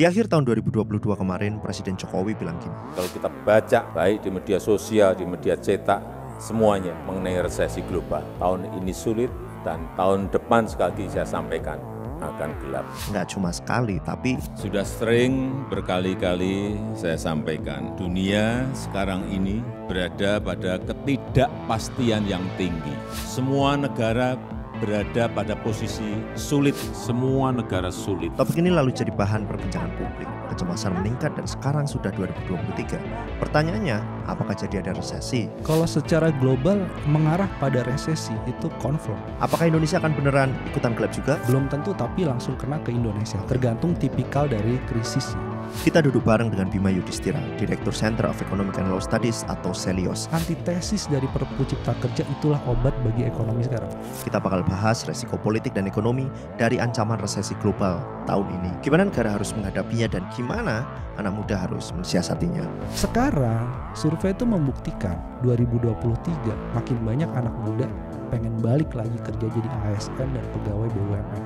Di akhir tahun 2022 kemarin, Presiden Jokowi bilang gini. Kalau kita baca baik di media sosial, di media cetak, semuanya mengenai resesi global. Tahun ini sulit dan tahun depan sekali lagi saya sampaikan akan gelap. Enggak cuma sekali, tapi... Sudah sering berkali-kali saya sampaikan, dunia sekarang ini berada pada ketidakpastian yang tinggi. Semua negara berada pada posisi sulit, semua negara sulit. Topik ini lalu jadi bahan perbincangan publik. Kecemasan meningkat dan sekarang sudah 2023. Pertanyaannya, apakah jadi ada resesi? Kalau secara global mengarah pada resesi itu confirm. Apakah Indonesia akan beneran ikutan klub juga? Belum tentu tapi langsung kena ke Indonesia, tergantung tipikal dari krisis. Kita duduk bareng dengan Bima Yudhistira, Direktur Center of Economic and Law Studies atau CELIOS. Antitesis dari Perpu Cipta Kerja itulah obat bagi ekonomi sekarang. Kita bakal bahas resiko politik dan ekonomi dari ancaman resesi global tahun ini. Gimana negara harus menghadapinya dan gimana anak muda harus mensiasatinya. Sekarang, survei itu membuktikan 2023 makin banyak anak muda pengen balik lagi kerja jadi ASN dan pegawai BUMN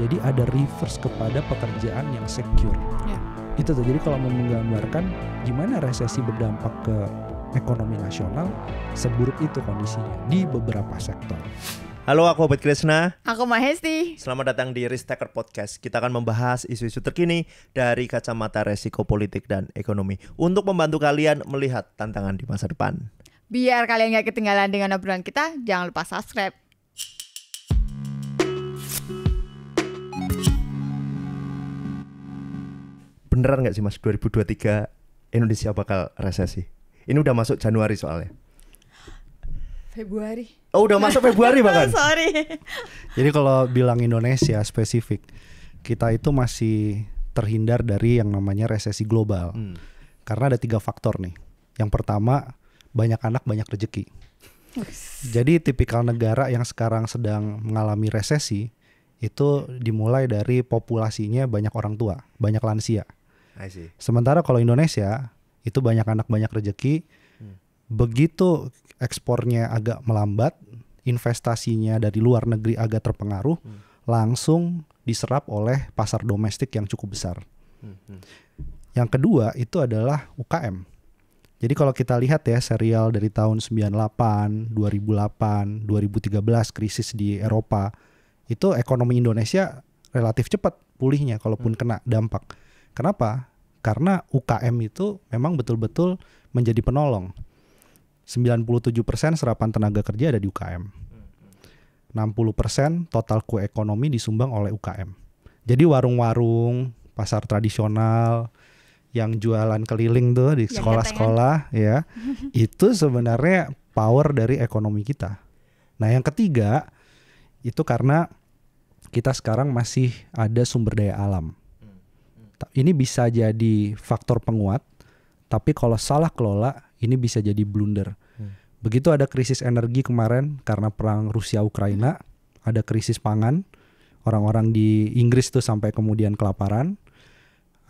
jadi ada reverse kepada pekerjaan yang secure yeah. itu tuh jadi kalau mau menggambarkan gimana resesi berdampak ke ekonomi nasional seburuk itu kondisinya di beberapa sektor. Halo, aku Obet Krisna. Aku Mahesti. Selamat datang di Risk Taker Podcast. Kita akan membahas isu-isu terkini dari kacamata resiko politik dan ekonomi untuk membantu kalian melihat tantangan di masa depan. Biar kalian gak ketinggalan dengan obrolan kita, jangan lupa subscribe. Beneran nggak sih mas 2023 Indonesia bakal resesi? Ini udah masuk Januari soalnya. Februari. Oh udah masuk Februari bahkan. Sorry. Jadi kalau bilang Indonesia spesifik, kita itu masih terhindar dari yang namanya resesi global. Hmm. Karena ada tiga faktor nih. Yang pertama banyak anak banyak rezeki. Jadi tipikal negara yang sekarang sedang mengalami resesi itu dimulai dari populasinya banyak orang tua, banyak lansia. Sementara kalau Indonesia itu banyak anak banyak rezeki, hmm. begitu ekspornya agak melambat, investasinya dari luar negeri agak terpengaruh, hmm. langsung diserap oleh pasar domestik yang cukup besar. Hmm. hmm. Yang kedua itu adalah UKM. Jadi kalau kita lihat ya serial dari tahun 98, 2008, 2013 krisis di Eropa, itu ekonomi Indonesia relatif cepat pulihnya kalaupun hmm. kena dampak. Kenapa? Karena UKM itu memang betul-betul menjadi penolong. 97% serapan tenaga kerja ada di UKM. 60% total kue ekonomi disumbang oleh UKM. Jadi warung-warung, pasar tradisional, yang jualan keliling tuh di sekolah sekolah, ya itu sebenarnya power dari ekonomi kita. Nah, yang ketiga itu karena kita sekarang masih ada sumber daya alam. Ini bisa jadi faktor penguat, tapi kalau salah kelola ini bisa jadi blunder. Begitu ada krisis energi kemarin karena perang Rusia Ukraina, ada krisis pangan, orang-orang di Inggris tuh sampai kemudian kelaparan.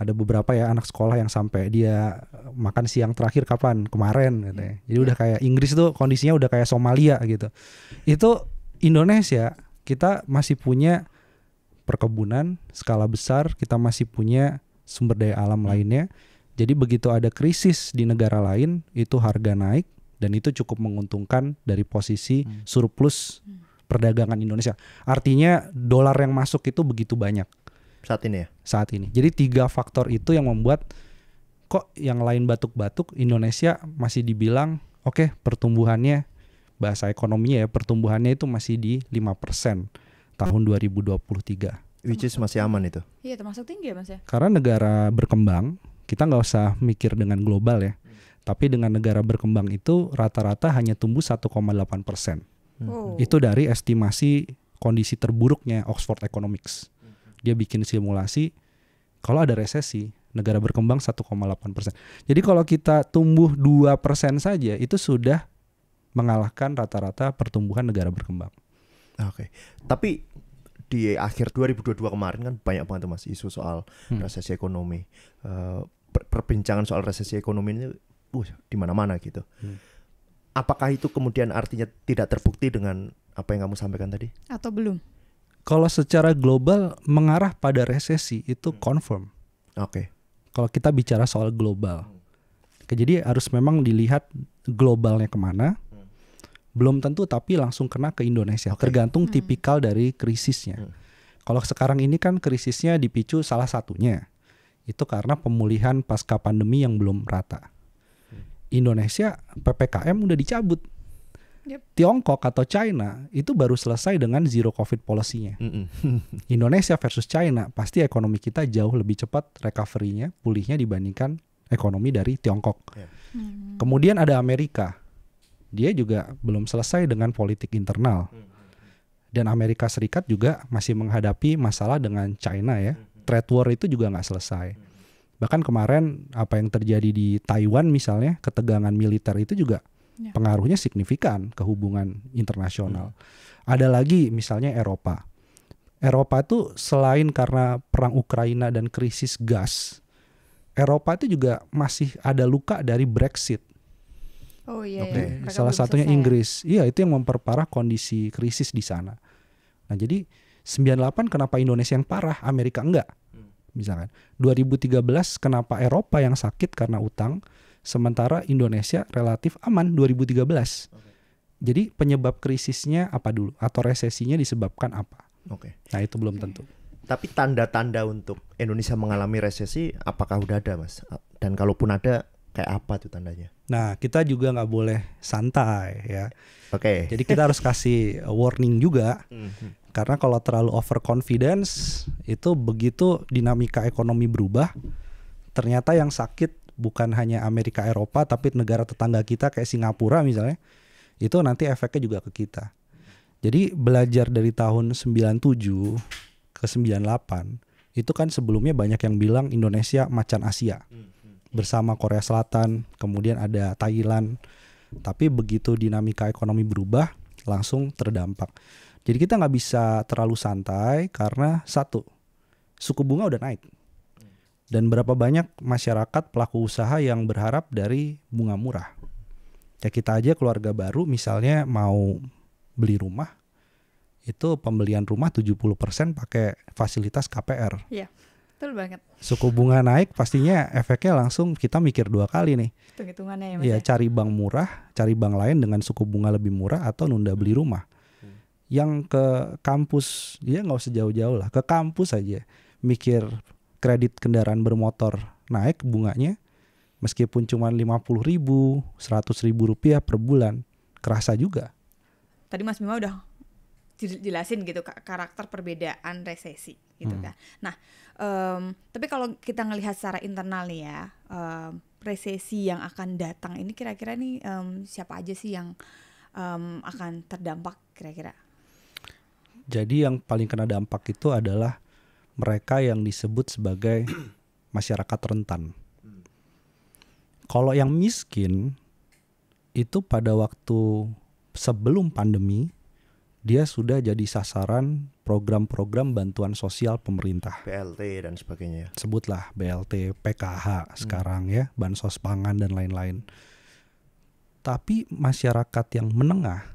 Ada beberapa ya anak sekolah yang sampai dia makan siang terakhir kapan? Kemarin Jadi udah kayak Inggris tuh kondisinya udah kayak Somalia gitu. Itu Indonesia kita masih punya perkebunan skala besar, kita masih punya sumber daya alam hmm. lainnya. Jadi begitu ada krisis di negara lain, itu harga naik dan itu cukup menguntungkan dari posisi hmm. surplus hmm. perdagangan Indonesia. Artinya dolar yang masuk itu begitu banyak saat ini ya. Saat ini. Jadi tiga faktor itu yang membuat kok yang lain batuk-batuk Indonesia masih dibilang oke okay, pertumbuhannya bahasa ekonominya ya pertumbuhannya itu masih di 5% tahun 2023. Which is masih aman itu? Iya termasuk tinggi ya mas ya. Karena negara berkembang kita nggak usah mikir dengan global ya, hmm. tapi dengan negara berkembang itu rata-rata hanya tumbuh 1,8 persen. Hmm. Itu dari estimasi kondisi terburuknya Oxford Economics. Hmm. Dia bikin simulasi kalau ada resesi negara berkembang 1,8 persen. Jadi kalau kita tumbuh 2 persen saja itu sudah mengalahkan rata-rata pertumbuhan negara berkembang. Ah, oke. Okay. Tapi di akhir 2022 kemarin kan banyak banget Mas isu soal hmm. resesi ekonomi. Uh, perbincangan soal resesi ekonomi ini uh di mana-mana gitu. Hmm. Apakah itu kemudian artinya tidak terbukti dengan apa yang kamu sampaikan tadi? Atau belum? Kalau secara global mengarah pada resesi itu hmm. confirm. Oke. Okay. Kalau kita bicara soal global. Jadi harus memang dilihat globalnya kemana, belum tentu tapi langsung kena ke Indonesia okay. tergantung hmm. tipikal dari krisisnya hmm. kalau sekarang ini kan krisisnya dipicu salah satunya itu karena pemulihan pasca pandemi yang belum rata hmm. Indonesia ppkm udah dicabut yep. Tiongkok atau China itu baru selesai dengan zero covid polisinya mm -mm. Indonesia versus China pasti ekonomi kita jauh lebih cepat recovery-nya pulihnya dibandingkan ekonomi dari Tiongkok yeah. hmm. kemudian ada Amerika dia juga belum selesai dengan politik internal. Hmm, hmm, hmm. Dan Amerika Serikat juga masih menghadapi masalah dengan China ya. Trade war itu juga nggak selesai. Bahkan kemarin apa yang terjadi di Taiwan misalnya, ketegangan militer itu juga ya. pengaruhnya signifikan ke hubungan internasional. Ada lagi misalnya Eropa. Eropa itu selain karena perang Ukraina dan krisis gas, Eropa itu juga masih ada luka dari Brexit Oh iya. Okay. iya. Salah satunya selesai. Inggris. Iya, itu yang memperparah kondisi krisis di sana. Nah, jadi 98 kenapa Indonesia yang parah, Amerika enggak? Hmm. Misalkan 2013 kenapa Eropa yang sakit karena utang, sementara Indonesia relatif aman 2013. Okay. Jadi penyebab krisisnya apa dulu atau resesinya disebabkan apa? Oke. Okay. Nah, itu belum okay. tentu. Tapi tanda-tanda untuk Indonesia mengalami resesi apakah udah ada, Mas? Dan kalaupun ada kayak apa tuh tandanya? Nah, kita juga nggak boleh santai ya. Oke. Okay. Jadi kita harus kasih warning juga. Mhm. Karena kalau terlalu over confidence itu begitu dinamika ekonomi berubah, ternyata yang sakit bukan hanya Amerika Eropa tapi negara tetangga kita kayak Singapura misalnya, itu nanti efeknya juga ke kita. Jadi belajar dari tahun 97 ke 98 itu kan sebelumnya banyak yang bilang Indonesia macan Asia. Hmm bersama Korea Selatan, kemudian ada Thailand. Tapi begitu dinamika ekonomi berubah, langsung terdampak. Jadi kita nggak bisa terlalu santai karena satu, suku bunga udah naik. Dan berapa banyak masyarakat pelaku usaha yang berharap dari bunga murah. Ya kita aja keluarga baru misalnya mau beli rumah, itu pembelian rumah 70% pakai fasilitas KPR. Yeah. Betul banget. Suku bunga naik pastinya efeknya langsung kita mikir dua kali nih. Hitung-hitungannya ya, iya, ya cari bank murah, cari bank lain dengan suku bunga lebih murah atau nunda beli rumah. Hmm. Yang ke kampus, dia ya nggak usah jauh-jauh lah, ke kampus aja mikir kredit kendaraan bermotor naik bunganya meskipun cuma lima puluh ribu, seratus ribu rupiah per bulan, kerasa juga. Tadi Mas Bima udah jelasin gitu karakter perbedaan resesi gitu hmm. kan. Nah, um, tapi kalau kita ngelihat secara internal nih ya, um, resesi yang akan datang ini kira-kira nih um, siapa aja sih yang um, akan terdampak kira-kira? Jadi yang paling kena dampak itu adalah mereka yang disebut sebagai masyarakat rentan. Kalau yang miskin itu pada waktu sebelum pandemi dia sudah jadi sasaran program-program bantuan sosial pemerintah. BLT dan sebagainya. Sebutlah BLT, PKH sekarang ya, bansos pangan dan lain-lain. Tapi masyarakat yang menengah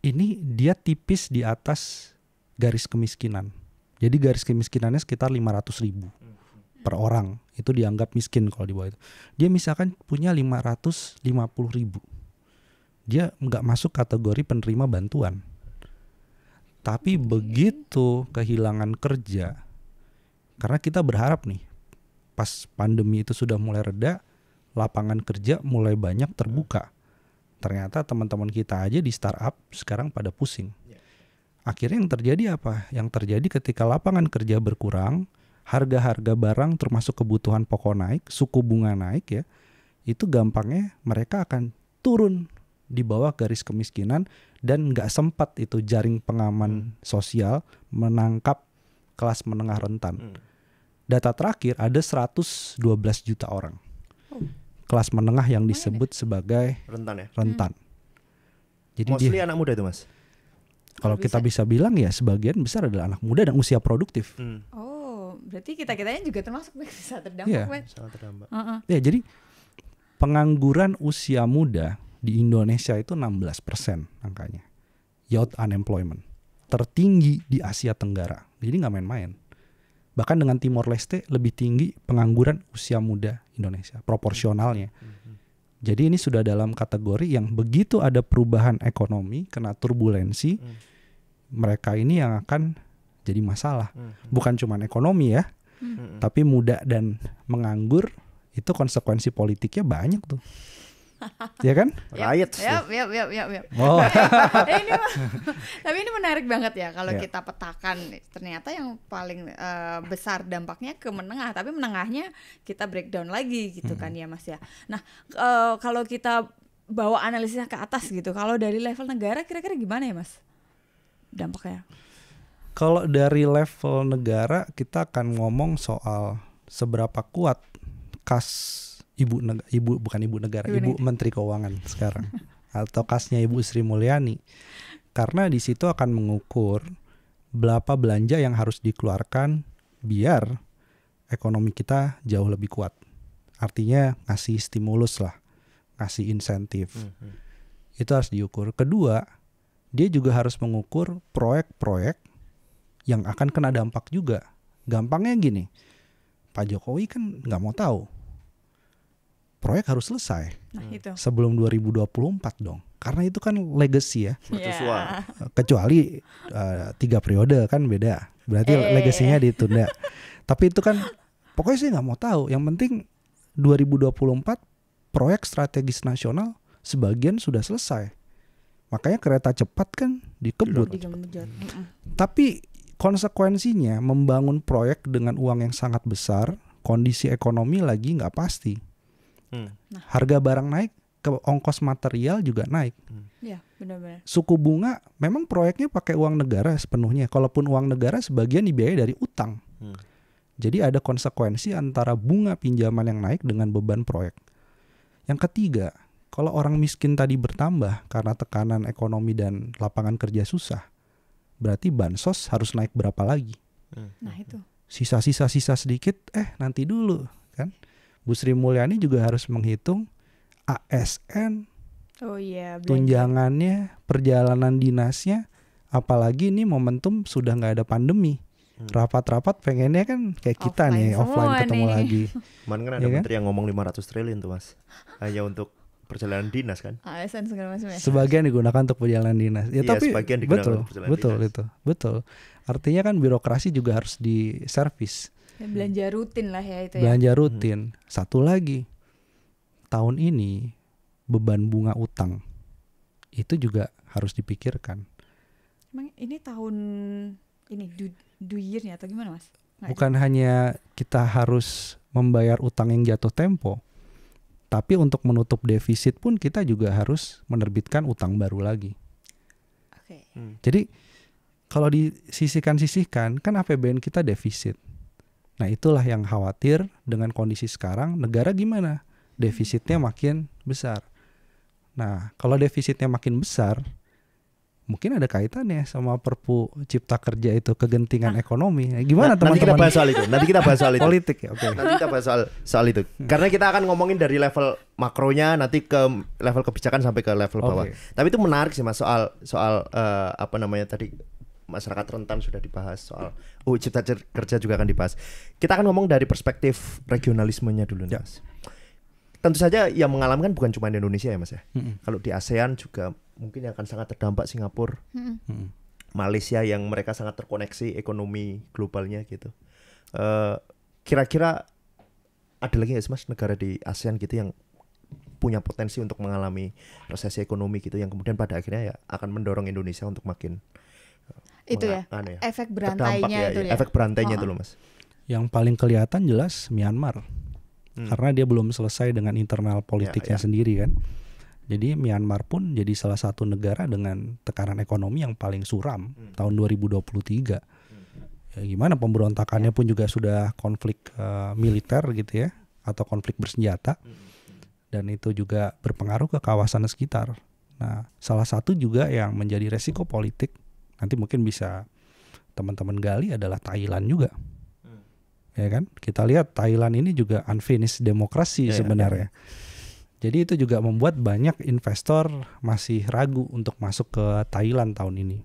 ini dia tipis di atas garis kemiskinan. Jadi garis kemiskinannya sekitar 500 ribu per orang. Itu dianggap miskin kalau di bawah itu. Dia misalkan punya 550 ribu. Dia nggak masuk kategori penerima bantuan tapi begitu kehilangan kerja, karena kita berharap nih, pas pandemi itu sudah mulai reda, lapangan kerja mulai banyak terbuka. Ternyata teman-teman kita aja di startup sekarang pada pusing. Akhirnya yang terjadi apa? Yang terjadi ketika lapangan kerja berkurang, harga-harga barang termasuk kebutuhan pokok naik, suku bunga naik ya, itu gampangnya mereka akan turun di bawah garis kemiskinan dan nggak sempat itu jaring pengaman hmm. sosial menangkap kelas menengah rentan. Hmm. Data terakhir ada 112 juta orang. Oh. Kelas menengah yang disebut sebagai rentan ya. Rentan. Hmm. Jadi Mostly dia, anak muda itu, Mas. Kalau kita bisa bilang ya sebagian besar adalah anak muda dan usia produktif. Hmm. Oh, berarti kita-kitanya juga termasuk bisa terdampak, yeah. Uh -uh. Ya, jadi pengangguran usia muda di Indonesia itu 16 angkanya. Youth unemployment. Tertinggi di Asia Tenggara. Jadi nggak main-main. Bahkan dengan Timor Leste lebih tinggi pengangguran usia muda Indonesia. Proporsionalnya. Mm-hmm. Jadi ini sudah dalam kategori yang begitu ada perubahan ekonomi, kena turbulensi, mm. mereka ini yang akan jadi masalah. Mm-hmm. Bukan cuma ekonomi ya, mm-hmm. tapi muda dan menganggur itu konsekuensi politiknya banyak tuh. ya kan? Riot. Ya, ya, ya, ya, ya. Oh. Eh, ini eh, tapi ini menarik banget ya kalau yeah. kita petakan. Ternyata yang paling uh, besar dampaknya ke menengah, tapi menengahnya kita breakdown lagi gitu hmm. kan ya Mas ya. Nah, uh, kalau kita bawa analisisnya ke atas gitu. Kalau dari level negara kira-kira gimana ya Mas? Dampaknya. Kalau dari level negara kita akan ngomong soal seberapa kuat kas ibu neg ibu bukan ibu negara, ibu, ibu menteri keuangan sekarang atau kasnya Ibu Sri Mulyani. Karena di situ akan mengukur berapa belanja yang harus dikeluarkan biar ekonomi kita jauh lebih kuat. Artinya ngasih stimulus lah, ngasih insentif. Mm -hmm. Itu harus diukur. Kedua, dia juga harus mengukur proyek-proyek yang akan kena dampak juga. Gampangnya gini, Pak Jokowi kan nggak mau tahu proyek harus selesai nah, hmm. itu. sebelum 2024 dong karena itu kan legacy ya yeah. Iya. kecuali uh, tiga periode kan beda berarti eh. legasinya ditunda tapi itu kan pokoknya sih nggak mau tahu yang penting 2024 proyek strategis nasional sebagian sudah selesai makanya kereta cepat kan dikebut tapi konsekuensinya membangun proyek dengan uang yang sangat besar kondisi ekonomi lagi nggak pasti Hmm. Nah. Harga barang naik, ke ongkos material juga naik. Hmm. Iya, benar-benar. Suku bunga memang proyeknya pakai uang negara sepenuhnya. Kalaupun uang negara sebagian dibiayai dari utang. Hmm. Jadi ada konsekuensi antara bunga pinjaman yang naik dengan beban proyek. Yang ketiga, kalau orang miskin tadi bertambah karena tekanan ekonomi dan lapangan kerja susah, berarti bansos harus naik berapa lagi? Hmm. Nah itu. Sisa-sisa sisa sedikit, eh nanti dulu kan? Bu Sri Mulyani juga harus menghitung ASN, oh, iya, yeah, tunjangannya, perjalanan dinasnya, apalagi ini momentum sudah nggak ada pandemi. Hmm. Rapat-rapat pengennya kan kayak kita offline nih offline ketemu nih. lagi. Kemarin kan ada ya menteri kan? yang ngomong 500 triliun tuh mas, hanya untuk perjalanan dinas kan. ASN segala macam ya. Sebagian digunakan untuk perjalanan dinas. Ya, ya tapi betul, untuk betul dinas. itu, betul. Artinya kan birokrasi juga harus diservis. Hmm. Belanja rutin lah ya itu. Ya. Belanja ya? rutin. Satu lagi tahun ini beban bunga utang itu juga harus dipikirkan. Emang ini tahun ini du, du year atau gimana mas? Nggak Bukan jatuh. hanya kita harus membayar utang yang jatuh tempo, tapi untuk menutup defisit pun kita juga harus menerbitkan utang baru lagi. Okay. Hmm. Jadi kalau disisihkan-sisihkan kan APBN kita defisit Nah itulah yang khawatir dengan kondisi sekarang negara gimana? Defisitnya makin besar. Nah kalau defisitnya makin besar, mungkin ada kaitannya sama Perpu Cipta Kerja itu kegentingan ekonomi. Nah, gimana teman-teman? Nah, nanti kita bahas soal itu. Nanti kita bahas soal itu. Politik ya, oke. Okay. Nanti kita bahas soal soal itu. Hmm. Karena kita akan ngomongin dari level makronya nanti ke level kebijakan sampai ke level bawah. Okay. Tapi itu menarik sih Mas soal soal uh, apa namanya tadi masyarakat rentan sudah dibahas soal UU oh, Cipta Kerja juga akan dibahas. Kita akan ngomong dari perspektif regionalismenya dulu ya. Mas. Tentu saja yang mengalami kan bukan cuma di Indonesia ya, Mas ya. Mm -hmm. Kalau di ASEAN juga mungkin yang akan sangat terdampak Singapura. Mm -hmm. Malaysia yang mereka sangat terkoneksi ekonomi globalnya gitu. kira eh, kira-kira ada lagi nggak sih mas negara di ASEAN gitu yang punya potensi untuk mengalami resesi ekonomi gitu yang kemudian pada akhirnya ya akan mendorong Indonesia untuk makin itu ya, ya efek ya, berantainya ya, itu ya, efek berantainya oh. itu loh mas yang paling kelihatan jelas Myanmar hmm. karena dia belum selesai dengan internal ya, politiknya ya, ya. sendiri kan jadi Myanmar pun jadi salah satu negara dengan tekanan ekonomi yang paling suram hmm. tahun 2023 hmm. ya, gimana pemberontakannya pun juga sudah konflik uh, militer gitu ya atau konflik bersenjata hmm, hmm, hmm. dan itu juga berpengaruh ke kawasan sekitar nah salah satu juga yang menjadi resiko politik Nanti mungkin bisa teman-teman gali adalah Thailand juga. Hmm. Ya kan? Kita lihat Thailand ini juga unfinished demokrasi ya, ya, sebenarnya. Ya, Jadi itu juga membuat banyak investor masih ragu untuk masuk ke Thailand tahun ini.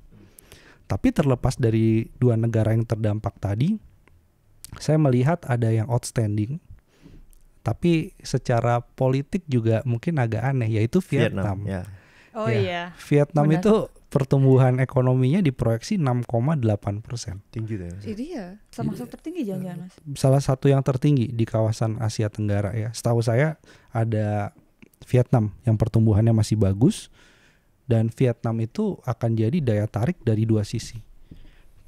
Tapi terlepas dari dua negara yang terdampak tadi, saya melihat ada yang outstanding. Tapi secara politik juga mungkin agak aneh, yaitu Vietnam. Vietnam ya. Oh ya. iya. Vietnam Benar. itu pertumbuhan ekonominya diproyeksi 6,8 persen. Tinggi deh. Ya, jadi ya, termasuk tertinggi eh, jangan-jangan mas. Salah satu yang tertinggi di kawasan Asia Tenggara ya. Setahu saya ada Vietnam yang pertumbuhannya masih bagus dan Vietnam itu akan jadi daya tarik dari dua sisi.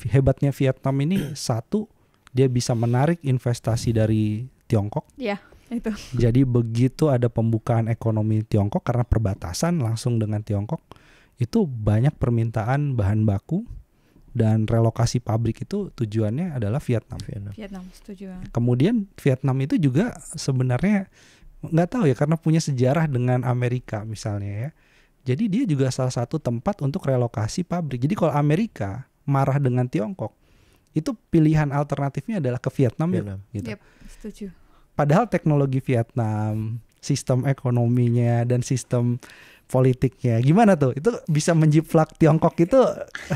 Hebatnya Vietnam ini satu dia bisa menarik investasi dari Tiongkok. Iya. Yeah itu. Jadi begitu ada pembukaan ekonomi Tiongkok karena perbatasan langsung dengan Tiongkok itu banyak permintaan bahan baku dan relokasi pabrik itu tujuannya adalah Vietnam. Vietnam, Vietnam setuju. Kemudian Vietnam itu juga sebenarnya nggak tahu ya karena punya sejarah dengan Amerika misalnya ya. Jadi dia juga salah satu tempat untuk relokasi pabrik. Jadi kalau Amerika marah dengan Tiongkok, itu pilihan alternatifnya adalah ke Vietnam, ya, Vietnam. Ya, gitu. Yep, setuju. Padahal teknologi Vietnam, sistem ekonominya dan sistem politiknya gimana tuh? Itu bisa menjiplak Tiongkok itu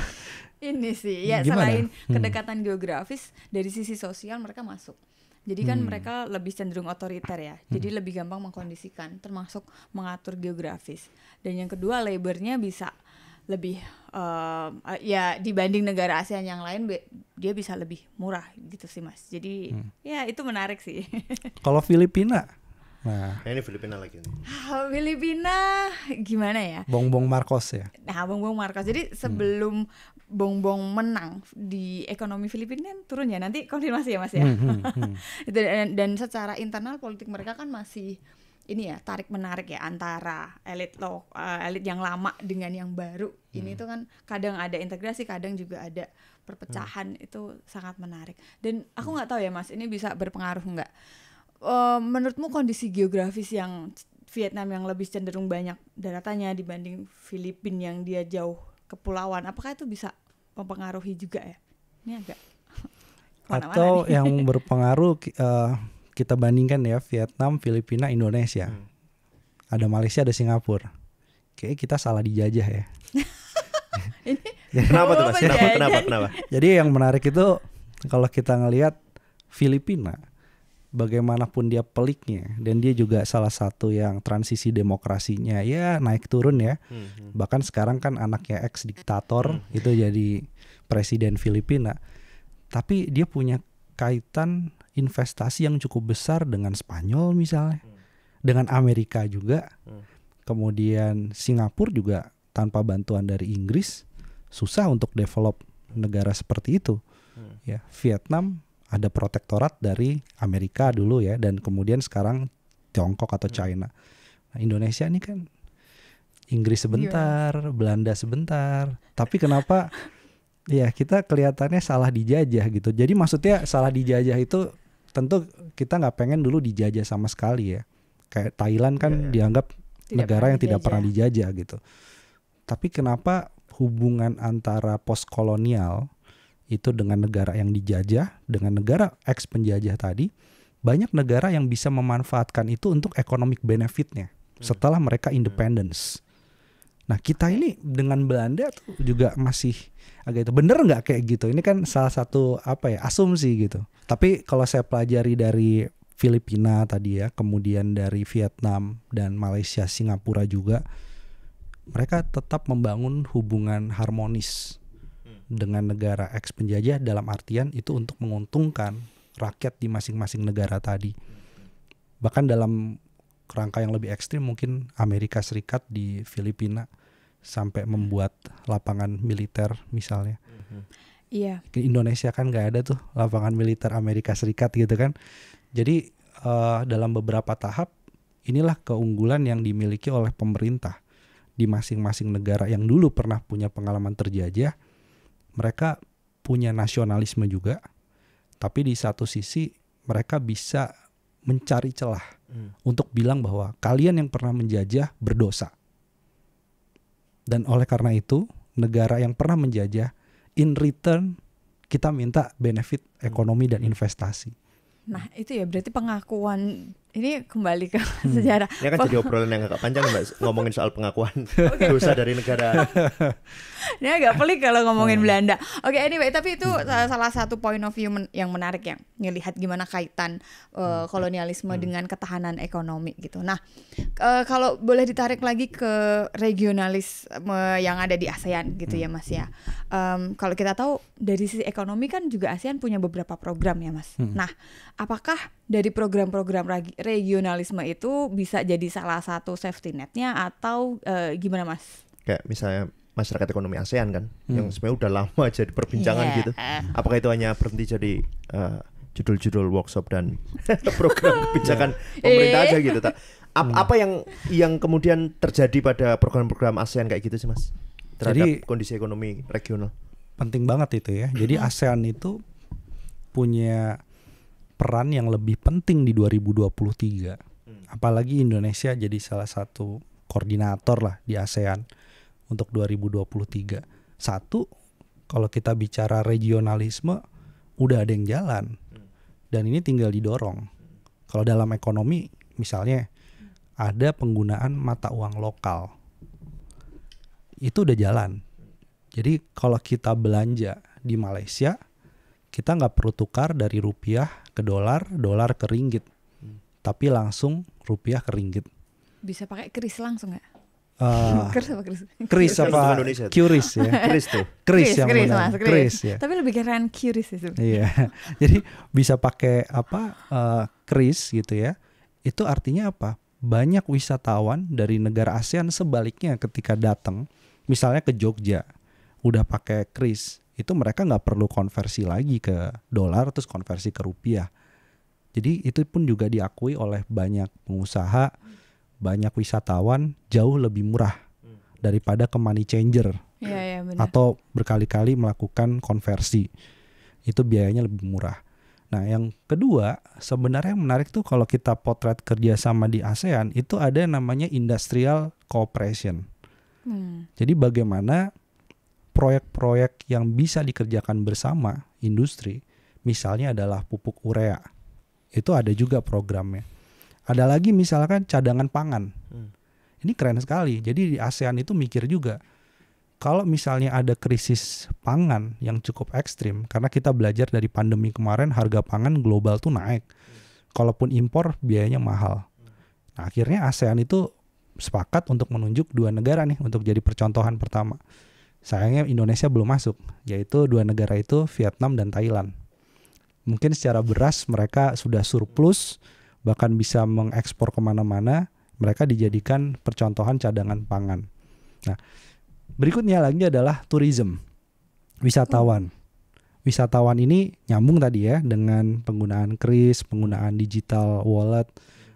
ini sih ya gimana? selain hmm. kedekatan geografis dari sisi sosial mereka masuk. Jadi kan hmm. mereka lebih cenderung otoriter ya. Hmm. Jadi lebih gampang mengkondisikan termasuk mengatur geografis. Dan yang kedua labornya bisa lebih um, uh, ya dibanding negara ASEAN yang lain dia bisa lebih murah gitu sih mas jadi hmm. ya itu menarik sih kalau Filipina nah. nah. ini Filipina lagi ah, Filipina gimana ya? Bongbong Marcos ya. Nah, Bongbong Marcos. Jadi sebelum hmm. Bongbong menang di ekonomi Filipina turun ya. Nanti konfirmasi ya Mas ya. Hmm, hmm, hmm. dan, dan secara internal politik mereka kan masih ini ya tarik menarik ya antara elit lo uh, elit yang lama dengan yang baru hmm. ini tuh kan kadang ada integrasi kadang juga ada perpecahan hmm. itu sangat menarik dan aku hmm. nggak hmm. tahu ya mas ini bisa berpengaruh nggak uh, menurutmu kondisi geografis yang Vietnam yang lebih cenderung banyak daratannya dibanding Filipin yang dia jauh kepulauan apakah itu bisa mempengaruhi juga ya ini agak atau yang berpengaruh uh, kita bandingkan ya Vietnam, Filipina, Indonesia. Hmm. Ada Malaysia, ada Singapura. Kayaknya kita salah dijajah ya. ya kenapa tuh Mas? Kenapa, kenapa, kenapa? Jadi yang menarik itu kalau kita ngelihat Filipina bagaimanapun dia peliknya dan dia juga salah satu yang transisi demokrasinya ya naik turun ya hmm. bahkan sekarang kan anaknya ex diktator hmm. itu jadi presiden Filipina tapi dia punya kaitan investasi yang cukup besar dengan Spanyol misalnya, hmm. dengan Amerika juga, hmm. kemudian Singapura juga tanpa bantuan dari Inggris susah untuk develop negara seperti itu. Hmm. Ya, Vietnam ada protektorat dari Amerika dulu ya dan kemudian sekarang Tiongkok atau hmm. China. Nah, Indonesia ini kan Inggris sebentar, yeah. Belanda sebentar, tapi kenapa ya kita kelihatannya salah dijajah gitu. Jadi maksudnya salah dijajah itu tentu kita nggak pengen dulu dijajah sama sekali ya. Kayak Thailand kan yeah. Iya. dianggap tidak negara yang dijajah. tidak pernah dijajah gitu. Tapi kenapa hubungan antara post kolonial itu dengan negara yang dijajah, dengan negara ex penjajah tadi, banyak negara yang bisa memanfaatkan itu untuk economic benefitnya hmm. setelah mereka independence. Nah kita ini dengan Belanda tuh juga masih agak itu bener nggak kayak gitu? Ini kan salah satu apa ya asumsi gitu. Tapi kalau saya pelajari dari Filipina tadi ya, kemudian dari Vietnam dan Malaysia, Singapura juga, mereka tetap membangun hubungan harmonis hmm. dengan negara ex penjajah dalam artian itu untuk menguntungkan rakyat di masing-masing negara tadi. Hmm. Bahkan dalam kerangka yang lebih ekstrim mungkin Amerika Serikat di Filipina sampai membuat lapangan militer misalnya. Mm-hmm. Iya. Mm -hmm. Indonesia kan nggak ada tuh lapangan militer Amerika Serikat gitu kan. Jadi uh, dalam beberapa tahap inilah keunggulan yang dimiliki oleh pemerintah di masing-masing negara yang dulu pernah punya pengalaman terjajah. Mereka punya nasionalisme juga, tapi di satu sisi mereka bisa mencari celah hmm. untuk bilang bahwa kalian yang pernah menjajah berdosa dan oleh karena itu, negara yang pernah menjajah in return kita minta benefit ekonomi dan investasi. Nah, itu ya berarti pengakuan ini kembali ke hmm. sejarah. Ini kan jadi obrolan yang agak panjang mbak ngomongin soal pengakuan okay. dosa dari negara. ini agak pelik kalau ngomongin hmm. Belanda. Oke okay, anyway, tapi itu hmm. salah satu point of view yang menarik yang ngelihat gimana kaitan uh, kolonialisme hmm. dengan ketahanan ekonomi gitu. Nah, uh, kalau boleh ditarik lagi ke regionalisme yang ada di ASEAN gitu ya, hmm. ya Mas ya. Um, kalau kita tahu dari sisi ekonomi kan juga ASEAN punya beberapa program ya Mas. Hmm. Nah, apakah dari program-program lagi regionalisme itu bisa jadi salah satu safety netnya atau e, gimana mas? Kayak misalnya masyarakat ekonomi ASEAN kan, hmm. yang sebenarnya udah lama jadi perbincangan yeah. gitu. Apakah itu hanya berhenti jadi uh, judul-judul workshop dan program kebijakan yeah. pemerintah aja gitu tak Ap hmm. apa yang yang kemudian terjadi pada program-program ASEAN kayak gitu sih mas terhadap jadi, kondisi ekonomi regional penting banget itu ya jadi hmm. ASEAN itu punya peran yang lebih penting di 2023. Hmm. Apalagi Indonesia jadi salah satu koordinator lah di ASEAN untuk 2023. Satu, kalau kita bicara regionalisme udah ada yang jalan hmm. dan ini tinggal didorong. Hmm. Kalau dalam ekonomi misalnya ada penggunaan mata uang lokal. Itu udah jalan. Jadi kalau kita belanja di Malaysia, kita nggak perlu tukar dari rupiah ke dolar, dolar ke ringgit, hmm. tapi langsung rupiah ke ringgit. Bisa pakai kris langsung nggak? Uh, apa Kris apa? ya. kris tuh. kris yang mana? benar. Chris. ya. Tapi lebih keren kris itu. Iya. Jadi bisa pakai apa uh, gitu ya. Itu artinya apa? Banyak wisatawan dari negara ASEAN sebaliknya ketika datang, misalnya ke Jogja, udah pakai kris itu mereka nggak perlu konversi lagi ke dolar terus konversi ke rupiah. Jadi itu pun juga diakui oleh banyak pengusaha, banyak wisatawan jauh lebih murah daripada ke money changer ya, ya, benar. atau berkali-kali melakukan konversi. Itu biayanya lebih murah. Nah, yang kedua sebenarnya yang menarik tuh kalau kita potret kerjasama di ASEAN itu ada namanya industrial cooperation. Hmm. Jadi bagaimana proyek-proyek yang bisa dikerjakan bersama industri, misalnya adalah pupuk urea. Itu ada juga programnya. Ada lagi misalkan cadangan pangan. Hmm. Ini keren sekali. Jadi di ASEAN itu mikir juga kalau misalnya ada krisis pangan yang cukup ekstrim, karena kita belajar dari pandemi kemarin harga pangan global tuh naik, kalaupun impor biayanya mahal. Nah akhirnya ASEAN itu sepakat untuk menunjuk dua negara nih untuk jadi percontohan pertama sayangnya Indonesia belum masuk, yaitu dua negara itu Vietnam dan Thailand. Mungkin secara beras mereka sudah surplus, bahkan bisa mengekspor kemana-mana, mereka dijadikan percontohan cadangan pangan. Nah, berikutnya lagi adalah tourism, wisatawan. Wisatawan ini nyambung tadi ya dengan penggunaan kris, penggunaan digital wallet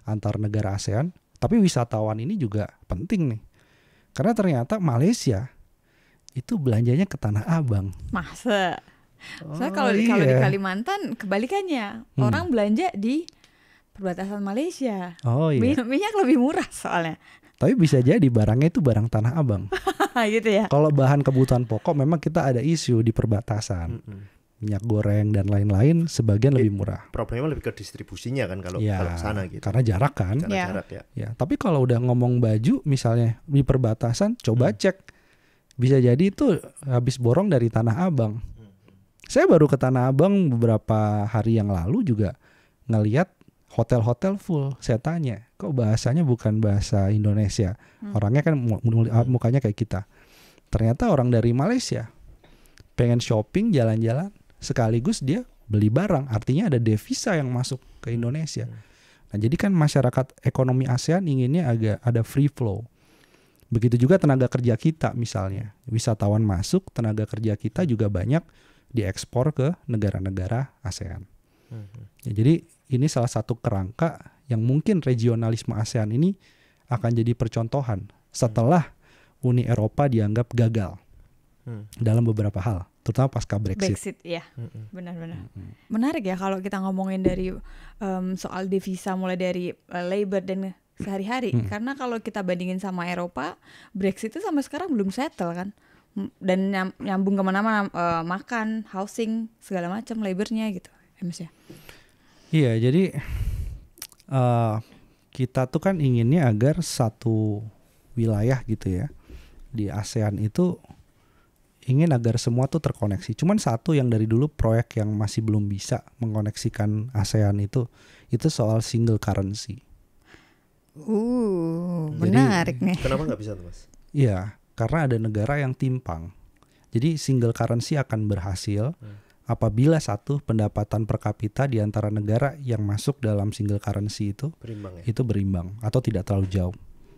antar negara ASEAN. Tapi wisatawan ini juga penting nih. Karena ternyata Malaysia itu belanjanya ke Tanah Abang. Masa? Soalnya oh, kalau iya. di Kalimantan kebalikannya hmm. orang belanja di perbatasan Malaysia. Oh iya. Min minyak lebih murah soalnya. Tapi bisa jadi barangnya itu barang tanah abang. gitu ya. Kalau bahan kebutuhan pokok memang kita ada isu di perbatasan. Minyak goreng dan lain-lain sebagian It, lebih murah. Problemnya lebih ke distribusinya kan kalau ya, kalau sana gitu. Karena jarak kan. Karena ya. jarak ya. Ya, tapi kalau udah ngomong baju misalnya di perbatasan coba hmm. cek bisa jadi itu habis borong dari Tanah Abang. Saya baru ke Tanah Abang beberapa hari yang lalu juga ngeliat hotel-hotel full. Saya tanya, kok bahasanya bukan bahasa Indonesia? Hmm. Orangnya kan hmm. mukanya kayak kita. Ternyata orang dari Malaysia. Pengen shopping, jalan-jalan, sekaligus dia beli barang. Artinya ada devisa yang masuk ke Indonesia. Hmm. Nah, jadi kan masyarakat ekonomi ASEAN inginnya agak ada free flow Begitu juga tenaga kerja kita misalnya. Wisatawan masuk, tenaga kerja kita juga banyak diekspor ke negara-negara ASEAN. Mhm. Ya, jadi ini salah satu kerangka yang mungkin regionalisme ASEAN ini akan jadi percontohan setelah hmm. Uni Eropa dianggap gagal hmm. dalam beberapa hal, terutama pasca Brexit. Brexit, ya, hmm. benar-benar. Hmm. Menarik ya kalau kita ngomongin dari um, soal devisa mulai dari uh, labor dan sehari-hari hmm. karena kalau kita bandingin sama Eropa Brexit itu sampai sekarang belum settle kan dan nyambung kemana-mana uh, makan housing segala macam labornya gitu MS ya iya jadi uh, kita tuh kan inginnya agar satu wilayah gitu ya di ASEAN itu ingin agar semua tuh terkoneksi. Cuman satu yang dari dulu proyek yang masih belum bisa mengkoneksikan ASEAN itu itu soal single currency. Uh, Jadi, menarik nih. Kenapa nggak bisa tuh mas? Iya, karena ada negara yang timpang. Jadi single currency akan berhasil hmm. apabila satu pendapatan per kapita di antara negara yang masuk dalam single currency itu berimbang ya? itu berimbang atau tidak terlalu jauh.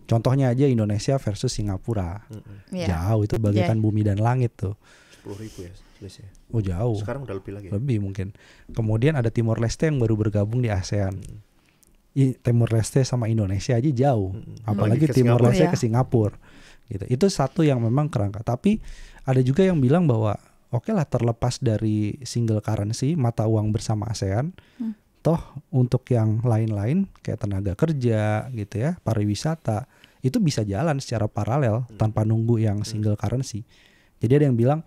Contohnya aja Indonesia versus Singapura. Hmm. Yeah. Jauh itu bagaikan yeah. bumi dan langit tuh. 10 ribu ya, ya Oh jauh. Sekarang udah lebih lagi. Ya? Lebih mungkin. Kemudian ada Timor Leste yang baru bergabung di ASEAN. Hmm Iya, Timur Leste sama Indonesia aja jauh, hmm, hmm. apalagi ke Timur Leste ya. ke Singapura gitu. Itu satu yang memang kerangka, tapi ada juga yang bilang bahwa oke okay lah terlepas dari single currency mata uang bersama ASEAN, hmm. toh untuk yang lain-lain kayak tenaga kerja gitu ya, pariwisata itu bisa jalan secara paralel hmm. tanpa nunggu yang hmm. single hmm. currency. Jadi ada yang bilang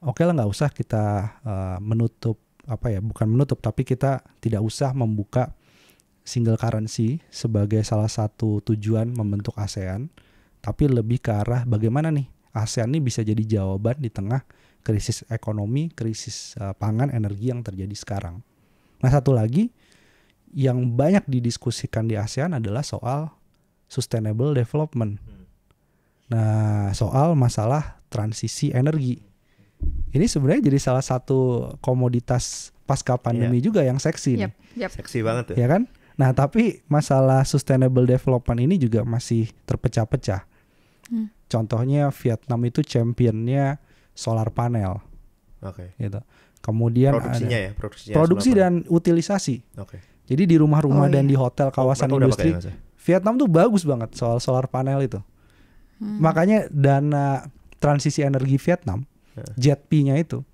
oke okay lah nggak usah kita uh, menutup apa ya bukan menutup tapi kita tidak usah membuka single currency sebagai salah satu tujuan membentuk ASEAN, tapi lebih ke arah bagaimana nih ASEAN ini bisa jadi jawaban di tengah krisis ekonomi, krisis eh, pangan, energi yang terjadi sekarang. Nah, satu lagi yang banyak didiskusikan di ASEAN adalah soal sustainable development. Nah, soal masalah transisi energi. Ini sebenarnya jadi salah satu komoditas pasca pandemi yeah. juga yang seksi yep, nih. Yep. Seksi banget ya. Ya kan? Nah, tapi masalah sustainable development ini juga masih terpecah-pecah. Hmm. Contohnya Vietnam itu championnya solar panel. Oke. Okay. Gitu. Kemudian produksinya ada, ya, produksinya produksi dan utilisasi. Oke. Okay. Jadi di rumah-rumah oh, dan iya. di hotel oh, kawasan oh, industri ya? Vietnam tuh bagus banget soal solar panel itu. Hmm. Makanya dana transisi energi Vietnam, yeah. JETP-nya itu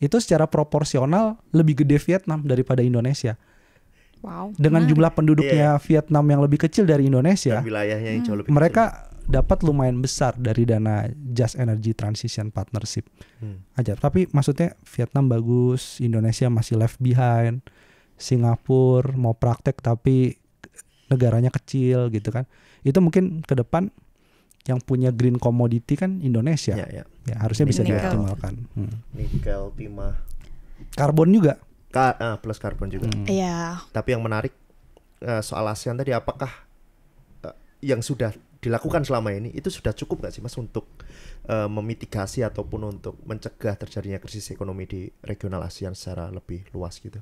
itu secara proporsional lebih gede Vietnam daripada Indonesia. Wow. Dengan jumlah penduduknya yeah. Vietnam yang lebih kecil dari Indonesia, Dan wilayahnya yang jauh lebih mereka dapat lumayan besar dari dana Just Energy Transition Partnership. Hmm. Aja. Tapi maksudnya Vietnam bagus, Indonesia masih left behind, Singapura mau praktek tapi negaranya kecil gitu kan. Itu mungkin ke depan yang punya green commodity kan Indonesia. Ya, ya. ya harusnya bisa Nikel. dioptimalkan. Hmm. Nikel, timah. Karbon juga Ka uh, plus karbon juga. Hmm. Iya. Hmm. Yeah. Tapi yang menarik uh, soal ASEAN tadi apakah uh, yang sudah dilakukan selama ini itu sudah cukup nggak sih mas untuk uh, memitigasi ataupun untuk mencegah terjadinya krisis ekonomi di regional ASEAN secara lebih luas gitu?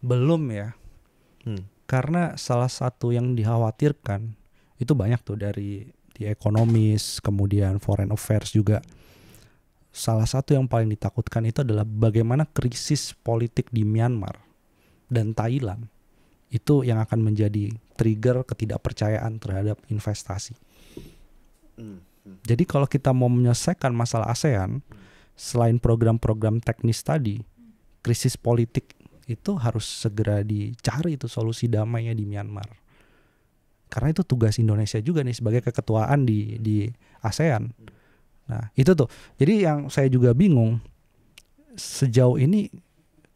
Belum ya, hmm. karena salah satu yang dikhawatirkan itu banyak tuh dari di ekonomis kemudian foreign affairs juga salah satu yang paling ditakutkan itu adalah bagaimana krisis politik di Myanmar dan Thailand itu yang akan menjadi trigger ketidakpercayaan terhadap investasi. Hmm, hmm. Jadi kalau kita mau menyelesaikan masalah ASEAN, selain program-program teknis tadi, krisis politik itu harus segera dicari itu solusi damainya di Myanmar. Karena itu tugas Indonesia juga nih sebagai keketuaan di di ASEAN. Hmm Nah, itu tuh. Jadi yang saya juga bingung sejauh ini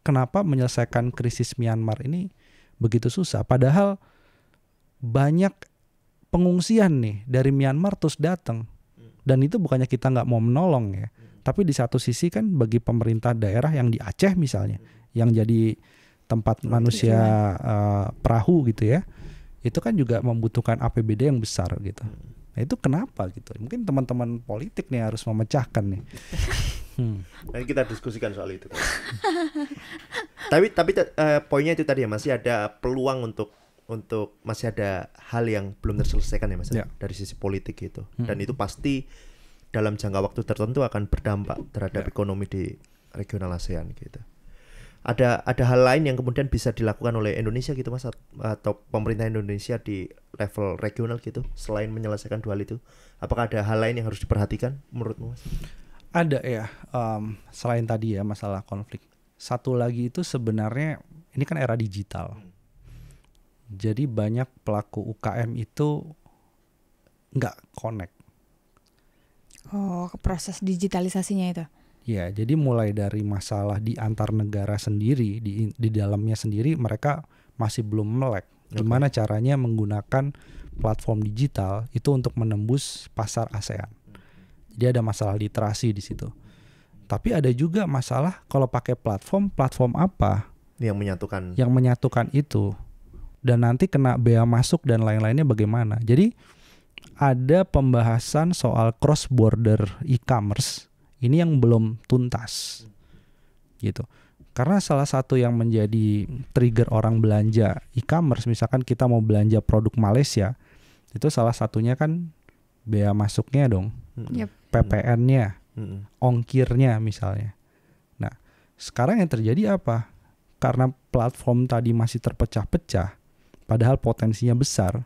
kenapa menyelesaikan krisis Myanmar ini begitu susah padahal banyak pengungsian nih dari Myanmar terus datang. Dan itu bukannya kita nggak mau menolong ya. Tapi di satu sisi kan bagi pemerintah daerah yang di Aceh misalnya, yang jadi tempat manusia uh, perahu gitu ya, itu kan juga membutuhkan APBD yang besar gitu. Nah, itu kenapa gitu? Mungkin teman-teman politik nih harus memecahkan nih. Hmm. Nanti kita diskusikan soal itu. tapi tapi uh, poinnya itu tadi ya masih ada peluang untuk untuk masih ada hal yang belum terselesaikan ya mas ya. dari sisi politik gitu. Hmm. Dan itu pasti dalam jangka waktu tertentu akan berdampak terhadap ya. ekonomi di regional ASEAN gitu ada ada hal lain yang kemudian bisa dilakukan oleh Indonesia gitu mas atau pemerintah Indonesia di level regional gitu selain menyelesaikan dual itu apakah ada hal lain yang harus diperhatikan menurutmu mas? Ada ya um, selain tadi ya masalah konflik satu lagi itu sebenarnya ini kan era digital jadi banyak pelaku UKM itu nggak connect. Oh, proses digitalisasinya itu? Ya, jadi mulai dari masalah di antar negara sendiri di di dalamnya sendiri mereka masih belum melek. Gimana okay. caranya menggunakan platform digital itu untuk menembus pasar ASEAN. Jadi ada masalah literasi di situ. Tapi ada juga masalah kalau pakai platform, platform apa yang menyatukan yang menyatukan itu dan nanti kena bea masuk dan lain-lainnya bagaimana. Jadi ada pembahasan soal cross border e-commerce ini yang belum tuntas gitu karena salah satu yang menjadi trigger orang belanja e-commerce misalkan kita mau belanja produk Malaysia itu salah satunya kan bea masuknya dong hmm. yep. PPN-nya hmm. ongkirnya misalnya nah sekarang yang terjadi apa karena platform tadi masih terpecah-pecah padahal potensinya besar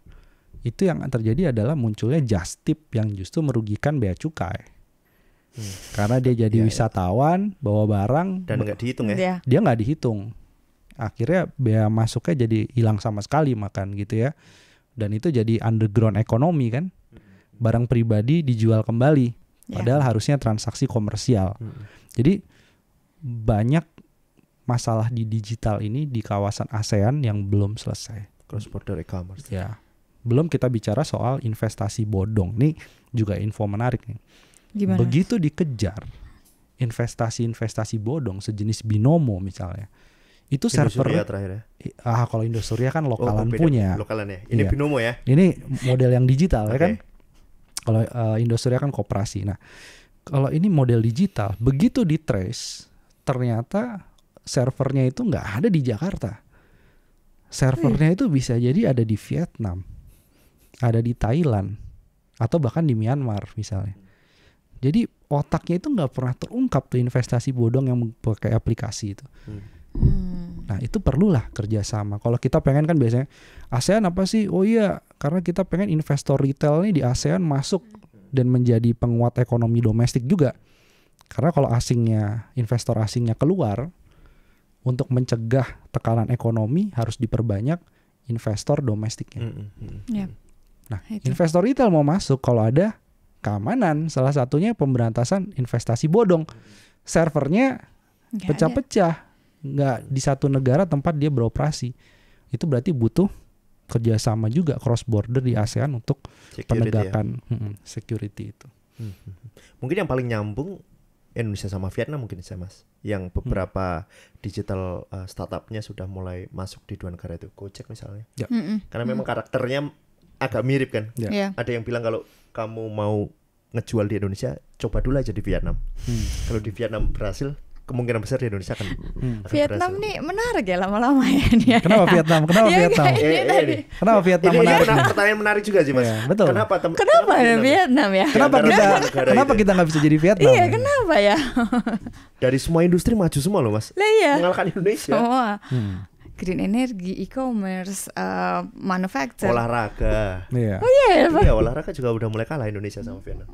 itu yang terjadi adalah munculnya just tip yang justru merugikan bea cukai karena dia jadi ya, wisatawan, ya. bawa barang dan nggak dihitung ya. Iya. Dia nggak dihitung. Akhirnya biaya masuknya jadi hilang sama sekali makan gitu ya. Dan itu jadi underground ekonomi kan. Hmm. Barang pribadi dijual kembali ya. padahal harusnya transaksi komersial. Hmm. Jadi banyak masalah di digital ini di kawasan ASEAN yang belum selesai. Cross border e-commerce. Ya. Belum kita bicara soal investasi bodong. Nih juga info menarik nih Gimana? Begitu dikejar investasi-investasi bodong sejenis binomo misalnya. Itu server terakhir ya. Ah, kalau Indosuria kan oh, lokalan oh, punya. Lokalan ya. Ini iya. binomo ya. Ini model yang digital okay. ya kan. Kalau uh, Indosuria kan koperasi. Nah, kalau ini model digital, begitu di trace ternyata servernya itu nggak ada di Jakarta. Servernya itu bisa jadi ada di Vietnam, ada di Thailand, atau bahkan di Myanmar misalnya. Jadi otaknya itu nggak pernah terungkap tuh investasi bodong yang pakai aplikasi itu. Hmm. hmm. Nah itu perlulah kerjasama. Kalau kita pengen kan biasanya ASEAN apa sih? Oh iya karena kita pengen investor retail nih di ASEAN masuk dan menjadi penguat ekonomi domestik juga. Karena kalau asingnya investor asingnya keluar untuk mencegah tekanan ekonomi harus diperbanyak investor domestiknya. Mm -hmm. hmm, hmm. yeah. Iya. Nah, itu. investor retail mau masuk kalau ada keamanan, salah satunya pemberantasan investasi bodong. Servernya pecah-pecah, nggak di satu negara tempat dia beroperasi. Itu berarti butuh kerjasama juga cross border di ASEAN untuk security ya. penegakan ya. security itu. Hmm, hmm, hmm. Mungkin yang paling nyambung Indonesia sama Vietnam mungkin saya mas, yang beberapa hmm. digital uh, startupnya sudah mulai masuk di dua negara itu, Gojek misalnya. Ya. Karena memang karakternya agak mirip kan. Ya. ya. Ada yang bilang kalau kamu mau ngejual di Indonesia, coba dulu aja di Vietnam. Hmm. Kalau di Vietnam berhasil, kemungkinan besar di Indonesia akan, hmm. akan Vietnam berhasil. nih menarik ya lama-lama ya, ya. Kenapa Vietnam? Kenapa ya, Vietnam? Ya, ini. Kenapa Vietnam ini, menarik? Ini, pertanyaan menarik juga sih mas. Ya, betul. Kenapa? Tem kenapa, kenapa ya Vietnam ya? ya? Kenapa kita? kenapa kita nggak bisa jadi Vietnam? Iya kenapa ya? Dari semua industri maju semua loh mas. Lah iya. Mengalahkan Indonesia. Semua. Hmm green energy, e-commerce, uh, manufacture. Olahraga. Iya. Oh iya, yeah, yeah, olahraga juga udah mulai kalah Indonesia sama Vietnam.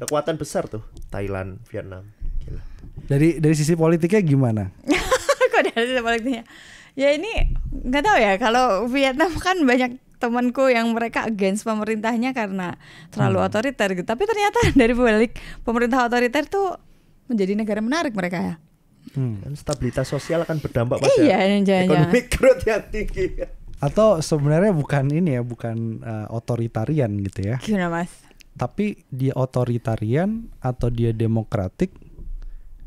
Kekuatan besar tuh Thailand, Vietnam. Gila. Dari dari sisi politiknya gimana? Kok dari sisi politiknya? Ya ini nggak tahu ya kalau Vietnam kan banyak temanku yang mereka against pemerintahnya karena terlalu hmm. gitu. Tapi ternyata dari balik pemerintah otoriter tuh menjadi negara menarik mereka ya hmm. kan stabilitas sosial akan berdampak pada iya, ekonomi growth yang tinggi atau sebenarnya bukan ini ya bukan uh, otoritarian gitu ya gimana mas tapi dia otoritarian atau dia demokratik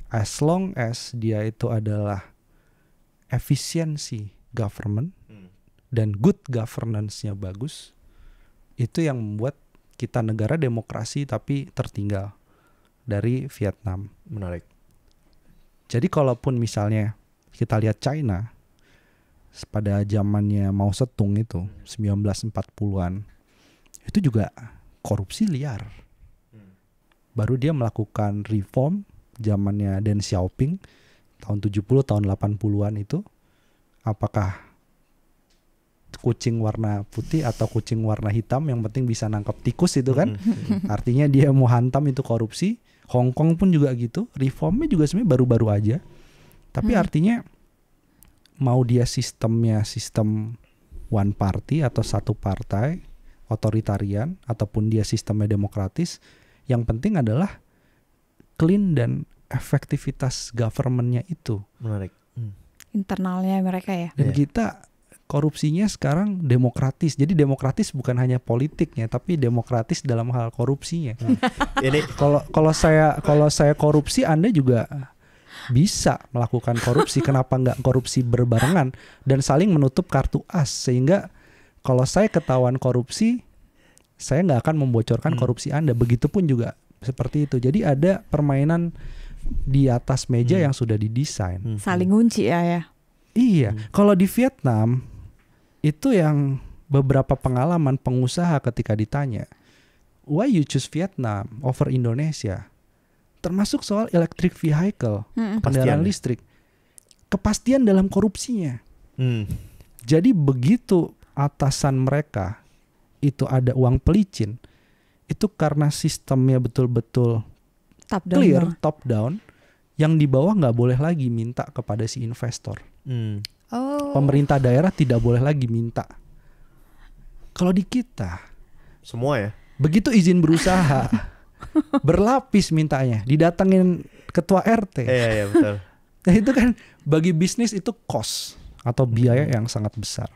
as long as dia itu adalah efisiensi government hmm. dan good governance-nya bagus itu yang membuat kita negara demokrasi tapi tertinggal dari Vietnam menarik jadi kalaupun misalnya kita lihat China pada zamannya Mao Zedong itu 1940-an itu juga korupsi liar. Hmm. Baru dia melakukan reform zamannya Deng Xiaoping tahun 70 tahun 80-an itu apakah kucing warna putih atau kucing warna hitam yang penting bisa nangkap tikus itu kan hmm. artinya dia mau hantam itu korupsi Hong Kong pun juga gitu reformnya juga sebenarnya baru-baru aja tapi hmm. artinya mau dia sistemnya sistem one party atau satu partai otoritarian ataupun dia sistemnya demokratis yang penting adalah clean dan efektivitas governmentnya itu menarik hmm. internalnya mereka ya dan yeah. kita korupsinya sekarang demokratis. Jadi demokratis bukan hanya politiknya, tapi demokratis dalam hal korupsinya. Hmm. Jadi kalau kalau saya kalau saya korupsi, Anda juga bisa melakukan korupsi. Kenapa nggak korupsi berbarengan dan saling menutup kartu as sehingga kalau saya ketahuan korupsi, saya nggak akan membocorkan hmm. korupsi Anda. Begitupun juga seperti itu. Jadi ada permainan di atas meja hmm. yang sudah didesain. Hmm. Saling kunci ya ya. Iya, hmm. kalau di Vietnam itu yang beberapa pengalaman pengusaha ketika ditanya, why you choose Vietnam over Indonesia? Termasuk soal electric vehicle, hmm. kendaraan ya? listrik. Kepastian dalam korupsinya. Hmm. Jadi begitu atasan mereka itu ada uang pelicin, itu karena sistemnya betul-betul top down clear, top down, yang di bawah nggak boleh lagi minta kepada si investor. Hmm Oh. Pemerintah daerah tidak boleh lagi minta. Kalau di kita semua ya. Begitu izin berusaha berlapis mintanya, didatengin ketua RT. Iya, yeah, iya, betul. Nah, itu kan bagi bisnis itu cost atau biaya hmm. yang sangat besar.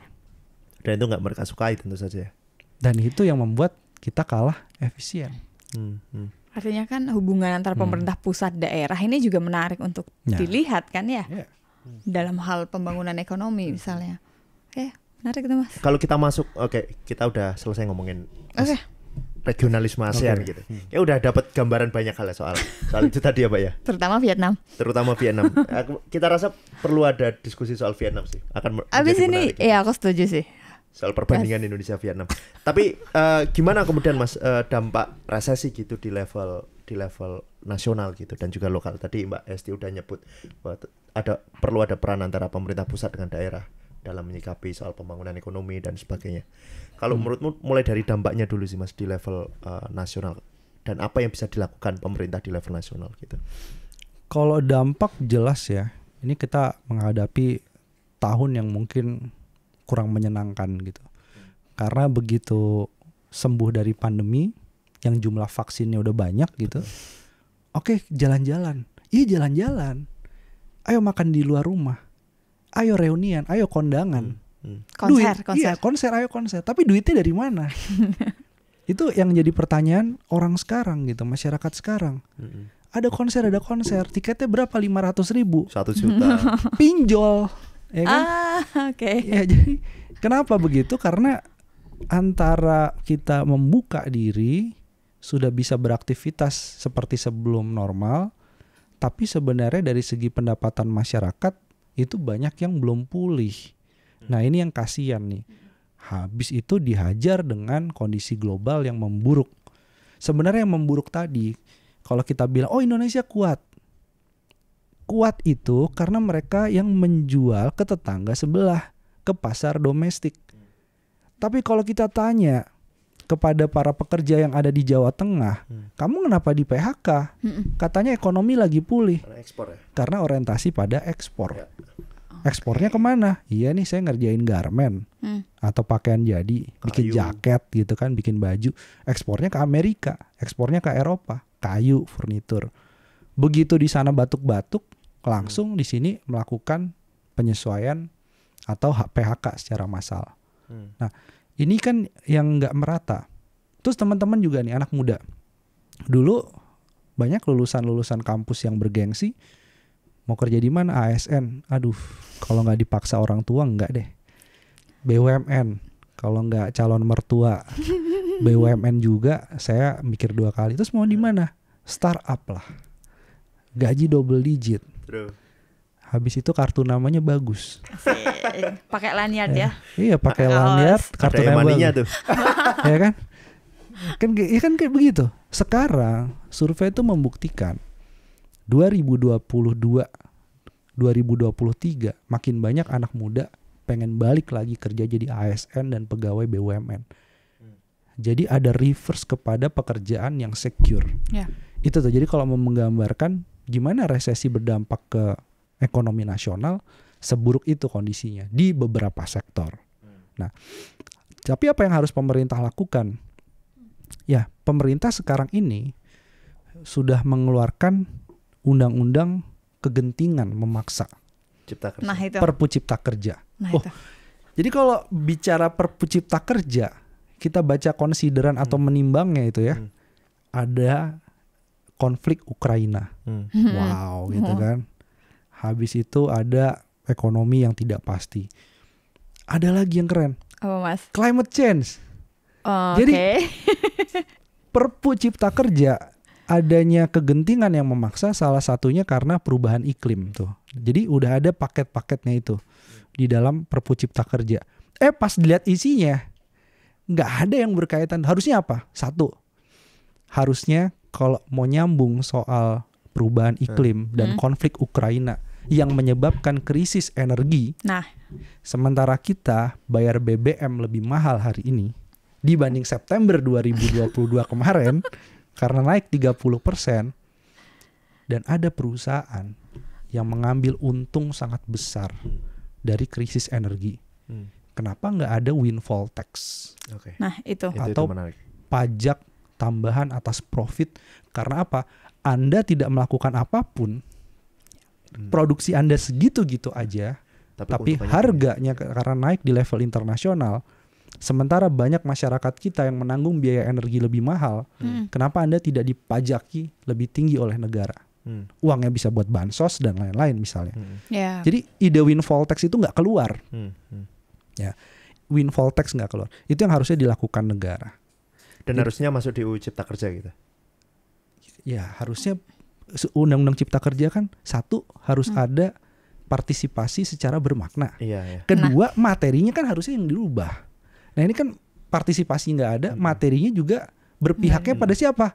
Dan itu nggak mereka sukai tentu saja. Ya? Dan itu yang membuat kita kalah efisien. Hmm, hmm. Artinya kan hubungan antara hmm. pemerintah pusat daerah ini juga menarik untuk ya. dilihat kan ya. ya dalam hal pembangunan ekonomi hmm. misalnya. Oke, eh, okay, menarik itu mas. Kalau kita masuk, oke okay, kita udah selesai ngomongin okay. regionalisme ASEAN okay. gitu. Hmm. Ya udah dapat gambaran banyak hal ya soal soal itu tadi ya pak ya. Terutama Vietnam. Terutama Vietnam. Aku, kita rasa perlu ada diskusi soal Vietnam sih. Akan. Abis ini, menarik. ya aku setuju sih soal perbandingan yes. Indonesia Vietnam. Tapi uh, gimana kemudian Mas uh, dampak resesi gitu di level di level nasional gitu dan juga lokal. Tadi Mbak Esti udah nyebut ada perlu ada peran antara pemerintah pusat dengan daerah dalam menyikapi soal pembangunan ekonomi dan sebagainya. Kalau hmm. menurutmu mulai dari dampaknya dulu sih Mas di level uh, nasional dan apa yang bisa dilakukan pemerintah di level nasional gitu. Kalau dampak jelas ya. Ini kita menghadapi tahun yang mungkin kurang menyenangkan gitu. Karena begitu sembuh dari pandemi yang jumlah vaksinnya udah banyak gitu. Oke, jalan-jalan. Iya jalan-jalan. Ayo makan di luar rumah. Ayo reunian, ayo kondangan. Hmm. hmm. Iya, konser, Duit, konser. Iya, konser ayo konser. Tapi duitnya dari mana? Itu yang jadi pertanyaan orang sekarang gitu, masyarakat sekarang. Hmm. Ada konser, ada konser. Tiketnya berapa? 500 ribu. Satu juta. Pinjol. Ya kan? Ah, oke. Okay. Ya, jadi kenapa begitu? Karena antara kita membuka diri sudah bisa beraktivitas seperti sebelum normal, tapi sebenarnya dari segi pendapatan masyarakat itu banyak yang belum pulih. Hmm. Nah, ini yang kasihan nih. Habis itu dihajar dengan kondisi global yang memburuk. Sebenarnya yang memburuk tadi, kalau kita bilang, "Oh, Indonesia kuat." Kuat itu karena mereka yang menjual ke tetangga sebelah, ke pasar domestik. Hmm. Tapi kalau kita tanya, kepada para pekerja yang ada di Jawa Tengah, hmm. kamu kenapa di PHK? Hmm. Katanya ekonomi lagi pulih. Karena ekspor ya. Karena orientasi pada ekspor. Ya. Okay. Ekspornya kemana? Iya nih saya ngerjain garmen hmm. atau pakaian jadi, Kayu. bikin jaket gitu kan, bikin baju. Ekspornya ke Amerika, ekspornya ke Eropa. Kayu, furnitur. Begitu di sana batuk-batuk, langsung hmm. di sini melakukan penyesuaian atau PHK secara massal. Hmm. Nah ini kan yang nggak merata. Terus teman-teman juga nih anak muda. Dulu banyak lulusan-lulusan kampus yang bergengsi mau kerja di mana ASN. Aduh, kalau nggak dipaksa orang tua nggak deh. BUMN kalau nggak calon mertua BUMN juga saya mikir dua kali. Terus mau di mana? Startup lah. Gaji double digit. True Habis itu kartu namanya bagus. pakai lanyard ya. Eh, iya, pakai lanyard, kartu namanya tuh. ya kan? Kan ya kan kayak begitu. Sekarang survei itu membuktikan 2022 2023 makin banyak anak muda pengen balik lagi kerja jadi ASN dan pegawai BUMN. Jadi ada reverse kepada pekerjaan yang secure. Yeah. Itu tuh. Jadi kalau mau menggambarkan gimana resesi berdampak ke ekonomi nasional seburuk itu kondisinya di beberapa sektor. Hmm. Nah, tapi apa yang harus pemerintah lakukan? Ya, pemerintah sekarang ini sudah mengeluarkan undang-undang kegentingan memaksa. Cipta kerja. Nah, itu. Perpu Cipta Kerja. Nah, oh, itu. jadi kalau bicara Perpu Cipta Kerja, kita baca konsideran hmm. atau menimbangnya itu ya. Hmm. Ada konflik Ukraina. Hmm. hmm. Wow, gitu hmm. kan habis itu ada ekonomi yang tidak pasti. Ada lagi yang keren. Apa mas? Climate change. Oh, Jadi perpu cipta kerja adanya kegentingan yang memaksa salah satunya karena perubahan iklim tuh. Jadi udah ada paket-paketnya itu di dalam Perpu Cipta Kerja. Eh pas dilihat isinya nggak ada yang berkaitan. Harusnya apa? Satu. Harusnya kalau mau nyambung soal perubahan iklim dan hmm. konflik Ukraina yang menyebabkan krisis energi. Nah, sementara kita bayar BBM lebih mahal hari ini dibanding September 2022 kemarin karena naik 30% dan ada perusahaan yang mengambil untung sangat besar dari krisis energi. Hmm. Kenapa nggak ada windfall tax? Okay. Nah itu atau itu, itu pajak tambahan atas profit karena apa? Anda tidak melakukan apapun hmm. produksi Anda segitu-gitu aja, tapi, tapi harganya ya. karena naik di level internasional, sementara banyak masyarakat kita yang menanggung biaya energi lebih mahal, hmm. kenapa Anda tidak dipajaki lebih tinggi oleh negara? Hmm. Uangnya bisa buat bansos dan lain-lain misalnya. Hmm. Yeah. Jadi ide windfall tax itu nggak keluar. Hmm. Hmm. Ya, windfall tax nggak keluar. Itu yang harusnya dilakukan negara. Dan Jadi, harusnya masuk di UU Cipta Kerja gitu. Ya, harusnya undang-undang cipta kerja kan satu harus hmm. ada partisipasi secara bermakna. Iya, iya. Kedua nah. materinya kan harusnya yang dirubah. Nah ini kan partisipasi nggak ada, hmm. materinya juga berpihaknya hmm. pada siapa?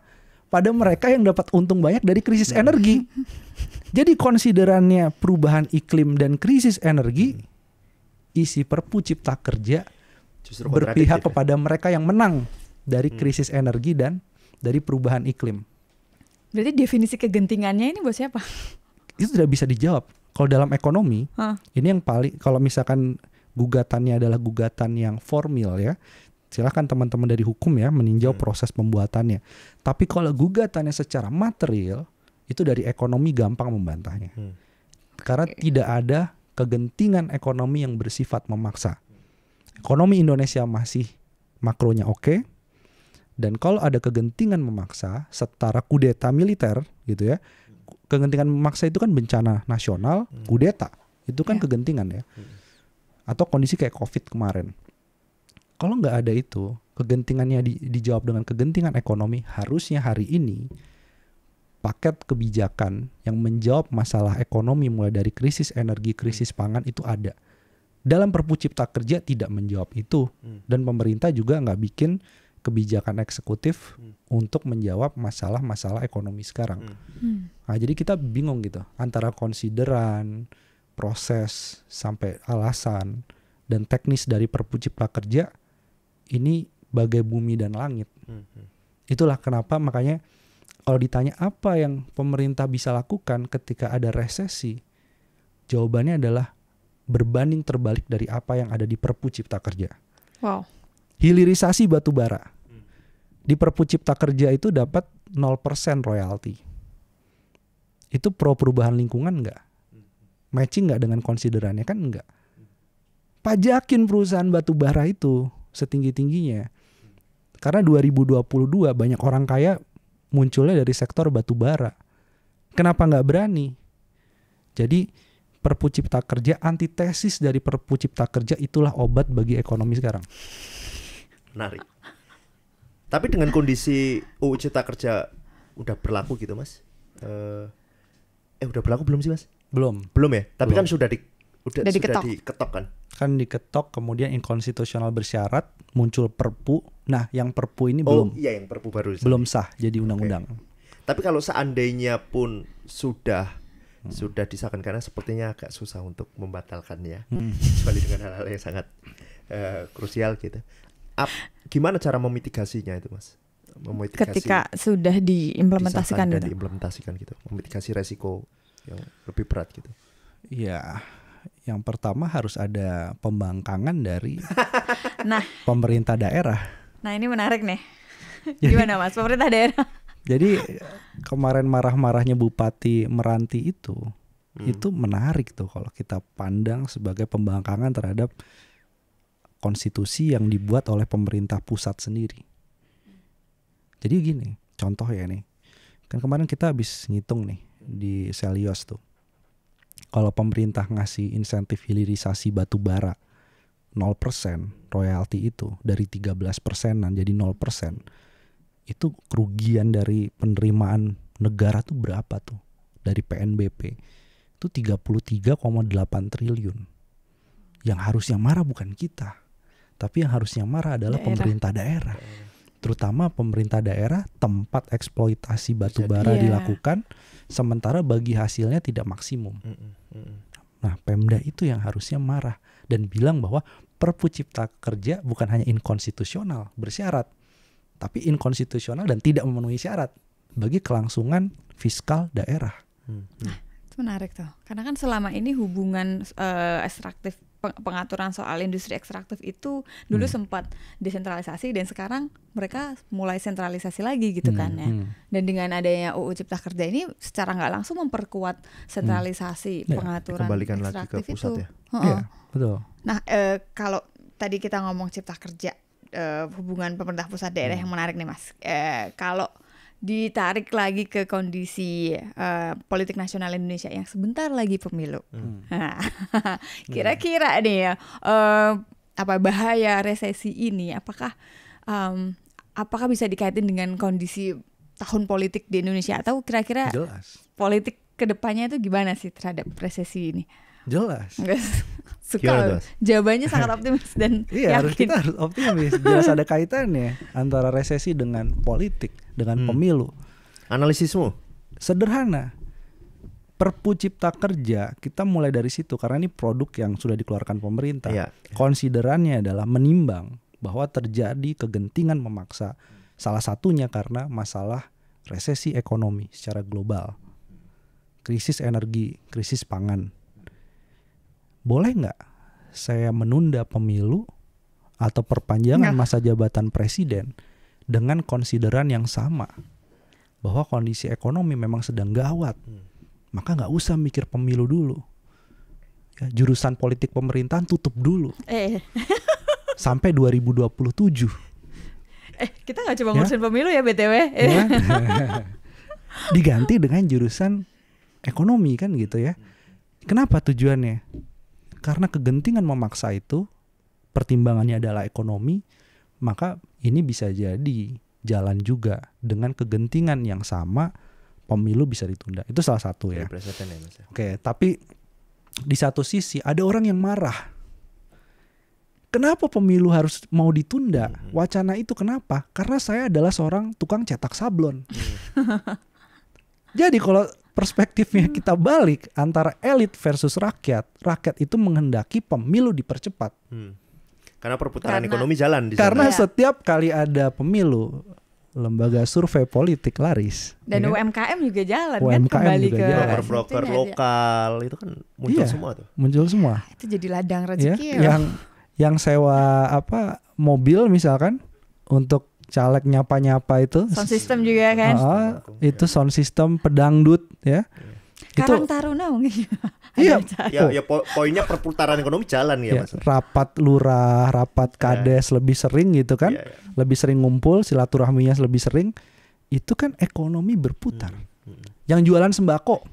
Pada mereka yang dapat untung banyak dari krisis hmm. energi. Jadi konsiderannya perubahan iklim dan krisis energi hmm. isi Perpu Cipta Kerja Justru berpihak ya. kepada mereka yang menang dari hmm. krisis hmm. energi dan dari perubahan iklim. Berarti definisi kegentingannya ini buat siapa? Itu tidak bisa dijawab. Kalau dalam ekonomi, huh? ini yang paling kalau misalkan gugatannya adalah gugatan yang formal ya, silahkan teman-teman dari hukum ya meninjau hmm. proses pembuatannya. Tapi kalau gugatannya secara material itu dari ekonomi gampang membantahnya. Hmm. Karena okay. tidak ada kegentingan ekonomi yang bersifat memaksa. Ekonomi Indonesia masih makronya oke, okay, dan kalau ada kegentingan memaksa setara kudeta militer gitu ya. Kegentingan memaksa itu kan bencana nasional, hmm. kudeta. Itu kan ya. kegentingan ya. Hmm. Atau kondisi kayak Covid kemarin. Kalau nggak ada itu, kegentingannya di, dijawab dengan kegentingan ekonomi, harusnya hari ini paket kebijakan yang menjawab masalah ekonomi mulai dari krisis energi, krisis hmm. pangan itu ada. Dalam Perpu Cipta Kerja tidak menjawab itu dan pemerintah juga nggak bikin kebijakan eksekutif hmm. untuk menjawab masalah-masalah ekonomi sekarang. Hmm. hmm. Nah, jadi kita bingung gitu antara konsideran, proses sampai alasan dan teknis dari Perpu Cipta Kerja ini bagai bumi dan langit. Hmm, hmm. Itulah kenapa makanya kalau ditanya apa yang pemerintah bisa lakukan ketika ada resesi, jawabannya adalah berbanding terbalik dari apa yang ada di Perpu Cipta Kerja. Wow. Hilirisasi batu bara di Perpu Cipta Kerja itu dapat 0% royalti. Itu pro perubahan lingkungan nggak? Matching nggak dengan konsiderannya kan nggak? Pajakin perusahaan batu bara itu setinggi-tingginya. Karena 2022 banyak orang kaya munculnya dari sektor batu bara. Kenapa nggak berani? Jadi Perpu Cipta Kerja antitesis dari Perpu Cipta Kerja itulah obat bagi ekonomi sekarang. Menarik. Tapi dengan kondisi UU Cipta Kerja udah berlaku gitu, Mas. Uh, eh udah berlaku belum sih, Mas? Belum. Belum ya? Tapi belum. kan sudah di udah, sudah diketok. diketok kan? Kan diketok kemudian inkonstitusional bersyarat, muncul Perpu. Nah, yang Perpu ini oh, belum. iya yang Perpu baru. Belum sah jadi undang-undang. Okay. Tapi kalau seandainya pun sudah hmm. sudah disahkan karena sepertinya agak susah untuk membatalkannya. Hmm. Kecuali dengan hal-hal yang sangat uh, krusial gitu. Up gimana cara memitigasinya itu mas memitigasi ketika sudah diimplementasikan gitu. diimplementasikan gitu memitigasi resiko yang lebih berat gitu ya yang pertama harus ada pembangkangan dari nah pemerintah daerah nah ini menarik nih gimana mas pemerintah daerah jadi kemarin marah-marahnya bupati Meranti itu hmm. itu menarik tuh kalau kita pandang sebagai pembangkangan terhadap konstitusi yang dibuat oleh pemerintah pusat sendiri. Jadi gini, contoh ya nih. Kan kemarin kita habis ngitung nih di Selios tuh. Kalau pemerintah ngasih insentif hilirisasi batu bara 0% royalti itu dari 13 persenan jadi 0 persen itu kerugian dari penerimaan negara tuh berapa tuh dari PNBP itu 33,8 triliun yang harusnya marah bukan kita tapi yang harusnya marah adalah daerah. pemerintah daerah. Terutama pemerintah daerah tempat eksploitasi batu bara yeah. dilakukan sementara bagi hasilnya tidak maksimum. Nah, Pemda itu yang harusnya marah dan bilang bahwa Perpu Cipta Kerja bukan hanya inkonstitusional bersyarat, tapi inkonstitusional dan tidak memenuhi syarat bagi kelangsungan fiskal daerah. Hmm, hmm. Nah, itu menarik tuh. Karena kan selama ini hubungan uh, ekstraktif pengaturan soal industri ekstraktif itu dulu hmm. sempat desentralisasi dan sekarang mereka mulai sentralisasi lagi gitu hmm. kan ya. Hmm. Dan dengan adanya UU Cipta Kerja ini secara nggak langsung memperkuat sentralisasi hmm. Ya, pengaturan ya, ekstraktif lagi ke pusat itu. Ya. Uh -uh. ya, betul. Nah, e, kalau tadi kita ngomong Cipta Kerja e, hubungan pemerintah pusat daerah hmm. yang menarik nih Mas. E, kalau ditarik lagi ke kondisi uh, politik nasional Indonesia yang sebentar lagi pemilu. Hmm. Hmm. Hmm. Kira-kira nih ya, uh, apa bahaya resesi ini? Apakah um, apakah bisa dikaitin dengan kondisi tahun politik di Indonesia atau kira-kira politik kedepannya itu gimana sih terhadap resesi ini? Jelas. Suka. Jawabannya sangat optimis dan Iya, yakin. harus kita harus optimis. Jelas ada kaitannya antara resesi dengan politik, dengan hmm. pemilu. Analisismu? Sederhana. Perpu Cipta Kerja kita mulai dari situ karena ini produk yang sudah dikeluarkan pemerintah. Ya. Konsiderannya adalah menimbang bahwa terjadi kegentingan memaksa. Salah satunya karena masalah resesi ekonomi secara global, krisis energi, krisis pangan boleh nggak saya menunda pemilu atau perpanjangan nah. masa jabatan presiden dengan konsideran yang sama bahwa kondisi ekonomi memang sedang gawat hmm. maka nggak usah mikir pemilu dulu ya, jurusan politik pemerintahan tutup dulu eh. sampai 2027 eh kita nggak coba ya. ngurusin ya? pemilu ya btw eh. ya? diganti dengan jurusan ekonomi kan gitu ya kenapa tujuannya karena kegentingan memaksa itu pertimbangannya adalah ekonomi, maka ini bisa jadi jalan juga dengan kegentingan yang sama pemilu bisa ditunda. Itu salah satu ya. ya, ya. Oke, tapi di satu sisi ada orang yang marah. Kenapa pemilu harus mau ditunda? Mhm. Wacana itu kenapa? Karena saya adalah seorang tukang cetak sablon. Iya. Jadi kalau perspektifnya hmm. kita balik antara elit versus rakyat, rakyat itu menghendaki pemilu dipercepat. Hmm. Karena perputaran karena, ekonomi jalan di sana. Karena ya. setiap kali ada pemilu, lembaga survei politik laris. Dan ya kan? UMKM juga jalan UMKM kan kembali ke broker-broker lokal itu kan muncul iya, semua tuh. Muncul semua. Ah, itu jadi ladang iya, rezeki ya. Yang yang sewa apa mobil misalkan untuk caleg nyapa-nyapa itu sound system juga ya, kan uh, itu sound system pedangdut ya Karang Taruna mungkin. Iya. ya, ya po poinnya perputaran ekonomi jalan ya, ya Mas. Rapat lurah, rapat ya. kades ya. lebih sering gitu kan. Ya, ya. Lebih sering ngumpul, silaturahminya lebih sering. Itu kan ekonomi berputar. Hmm, hmm. Yang jualan sembako.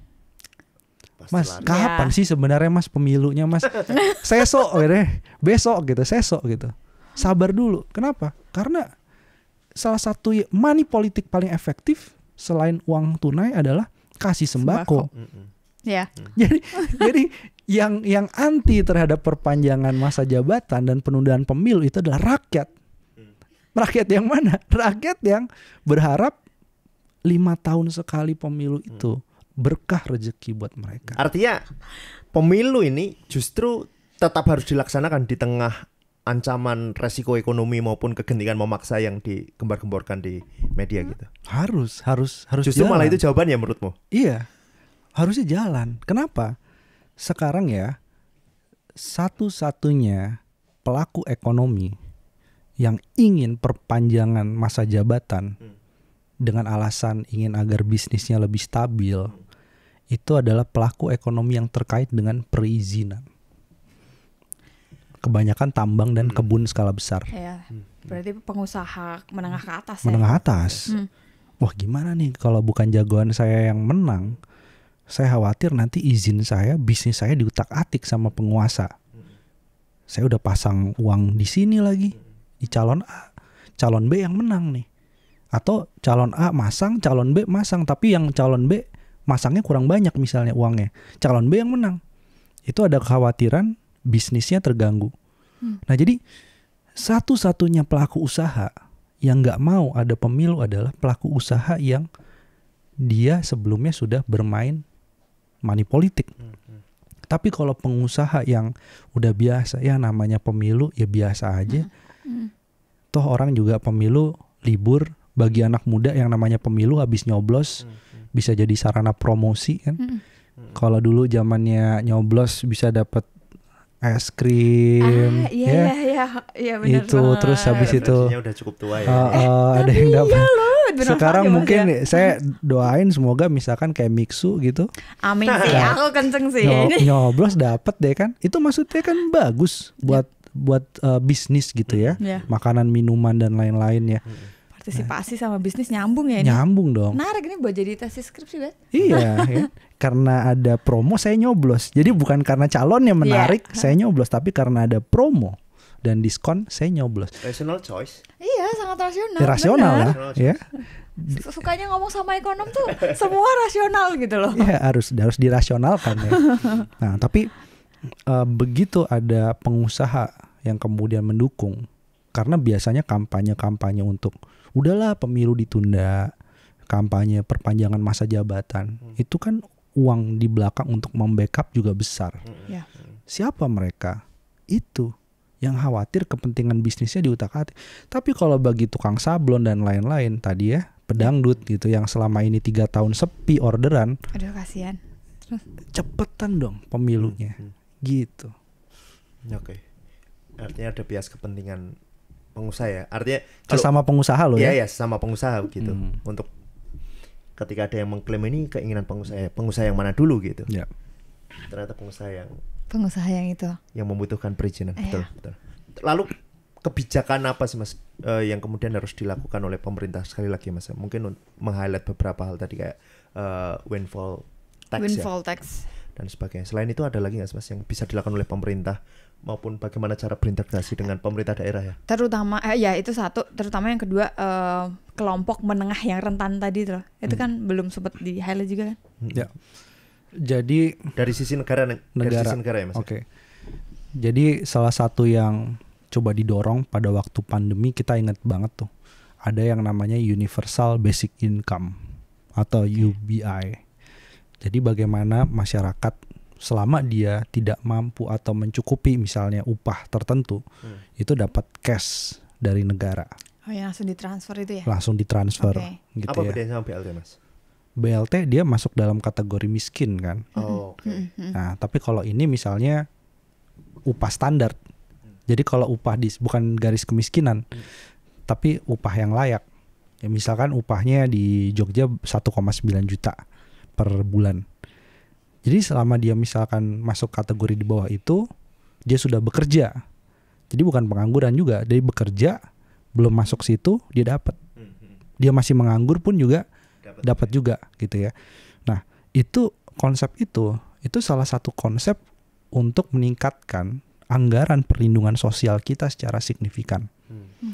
mas, kapan ya. sih sebenarnya Mas pemilunya Mas? sesok gitu, eh, besok gitu, sesok gitu. Sabar dulu. Kenapa? Karena salah satu money politik paling efektif selain uang tunai adalah kasih sembako. sembako. Yeah. Mm. Jadi jadi yang yang anti terhadap perpanjangan masa jabatan dan penundaan pemilu itu adalah rakyat. Mm. Rakyat yang mana? Rakyat yang berharap lima tahun sekali pemilu mm. itu berkah rezeki buat mereka. Artinya pemilu ini justru tetap harus dilaksanakan di tengah ancaman resiko ekonomi maupun kegentingan memaksa yang digembar-gemborkan di media gitu. Harus, harus, harus. Justru jalan. malah itu jawabannya menurutmu? Iya, harusnya jalan. Kenapa? Sekarang ya satu-satunya pelaku ekonomi yang ingin perpanjangan masa jabatan hmm. dengan alasan ingin agar bisnisnya lebih stabil hmm. itu adalah pelaku ekonomi yang terkait dengan perizinan kebanyakan tambang dan hmm. kebun skala besar. Ya, berarti pengusaha menengah ke atas. Ya? Menengah ya? atas. Hmm. Wah gimana nih kalau bukan jagoan saya yang menang, saya khawatir nanti izin saya bisnis saya diutak atik sama penguasa. Hmm. Saya udah pasang uang di sini lagi hmm. di calon A, calon B yang menang nih. Atau calon A masang, calon B masang, tapi yang calon B masangnya kurang banyak misalnya uangnya. Calon B yang menang. Itu ada kekhawatiran bisnisnya terganggu. Hmm. Nah jadi satu-satunya pelaku usaha yang nggak mau ada pemilu adalah pelaku usaha yang dia sebelumnya sudah bermain money politik. Hmm. hmm. Tapi kalau pengusaha yang udah biasa ya namanya pemilu ya biasa aja. Hmm, hmm. Toh orang juga pemilu libur bagi anak muda yang namanya pemilu habis nyoblos hmm. hmm. bisa jadi sarana promosi kan. Hmm. Kalau dulu zamannya nyoblos bisa dapat es krim ah, iya, ya iya, iya. iya itu banget. terus habis itu udah cukup tua ya uh, uh, eh, ah, ada yang iya dapat iya loh, sekarang mungkin ya. saya doain semoga misalkan kayak mixu gitu amin nah. sih aku kenceng sih Nyob, nyoblos dapat deh kan itu maksudnya kan bagus buat buat uh, bisnis gitu ya mm-hmm. yeah. makanan minuman dan lain-lain ya hmm partisipasi nah. sama bisnis nyambung ya ini? Nyambung dong. Menarik ini buat jadi tesis skripsi kan? Iya, ya. karena ada promo saya nyoblos. Jadi bukan karena calon yang iya. menarik yeah. saya nyoblos, tapi karena ada promo dan diskon saya nyoblos. Rational choice. Iya, sangat rasional. Ya, rasional lah, ya. Sukanya ngomong sama ekonom tuh semua rasional gitu loh. Iya, harus harus dirasionalkan ya. Nah, tapi uh, begitu ada pengusaha yang kemudian mendukung karena biasanya kampanye-kampanye untuk udahlah pemilu ditunda, kampanye perpanjangan masa jabatan hmm. itu kan uang di belakang untuk membackup juga besar. Yeah. Siapa mereka? Itu yang khawatir kepentingan bisnisnya diutak-atik. Tapi kalau bagi tukang sablon dan lain-lain tadi ya, pedangdut gitu yang selama ini tiga tahun sepi orderan. Aduh kasihan. Cepetan dong pemilunya. hmm. Gitu. Oke. Okay. Artinya ada bias kepentingan pengusaha ya. Artinya sesama pengusaha loh iya, ya. Iya, ya, sesama pengusaha gitu. Hmm. Untuk ketika ada yang mengklaim ini keinginan pengusaha eh, pengusaha yang mana dulu gitu ya. ternyata pengusaha yang pengusaha yang itu yang membutuhkan perizinan eh, betul ya. betul lalu kebijakan apa sih mas uh, yang kemudian harus dilakukan oleh pemerintah sekali lagi mas mungkin meng-highlight beberapa hal tadi kayak uh, windfall tax ya. windfall ya. tax dan sebagainya selain itu ada lagi nggak mas yang bisa dilakukan oleh pemerintah maupun bagaimana cara berinteraksi dengan pemerintah daerah ya. Terutama eh, ya itu satu, terutama yang kedua eh, kelompok menengah yang rentan tadi Itu hmm. kan belum sempat di highlight juga kan? Hmm. Ya. Jadi dari sisi negara, negara. dari sisi negara ya Mas. Oke. Okay. Jadi salah satu yang coba didorong pada waktu pandemi kita ingat banget tuh. Ada yang namanya universal basic income atau UBI. Jadi bagaimana masyarakat selama dia tidak mampu atau mencukupi misalnya upah tertentu hmm. itu dapat cash dari negara. Oh ya langsung ditransfer itu ya? Langsung ditransfer. Okay. Gitu Apa ya. bedanya sama BLT mas? BLT dia masuk dalam kategori miskin kan. Oh. Okay. Nah tapi kalau ini misalnya upah standar, hmm. jadi kalau upah di bukan garis kemiskinan, hmm. tapi upah yang layak. Ya misalkan upahnya di Jogja 1,9 juta per bulan jadi selama dia misalkan masuk kategori di bawah itu, dia sudah bekerja. Jadi bukan pengangguran juga, dari bekerja belum masuk situ dia dapat. Hmm, hmm. Dia masih menganggur pun juga dapat ya. juga gitu ya. Nah, itu konsep itu itu salah satu konsep untuk meningkatkan anggaran perlindungan sosial kita secara signifikan. Hmm.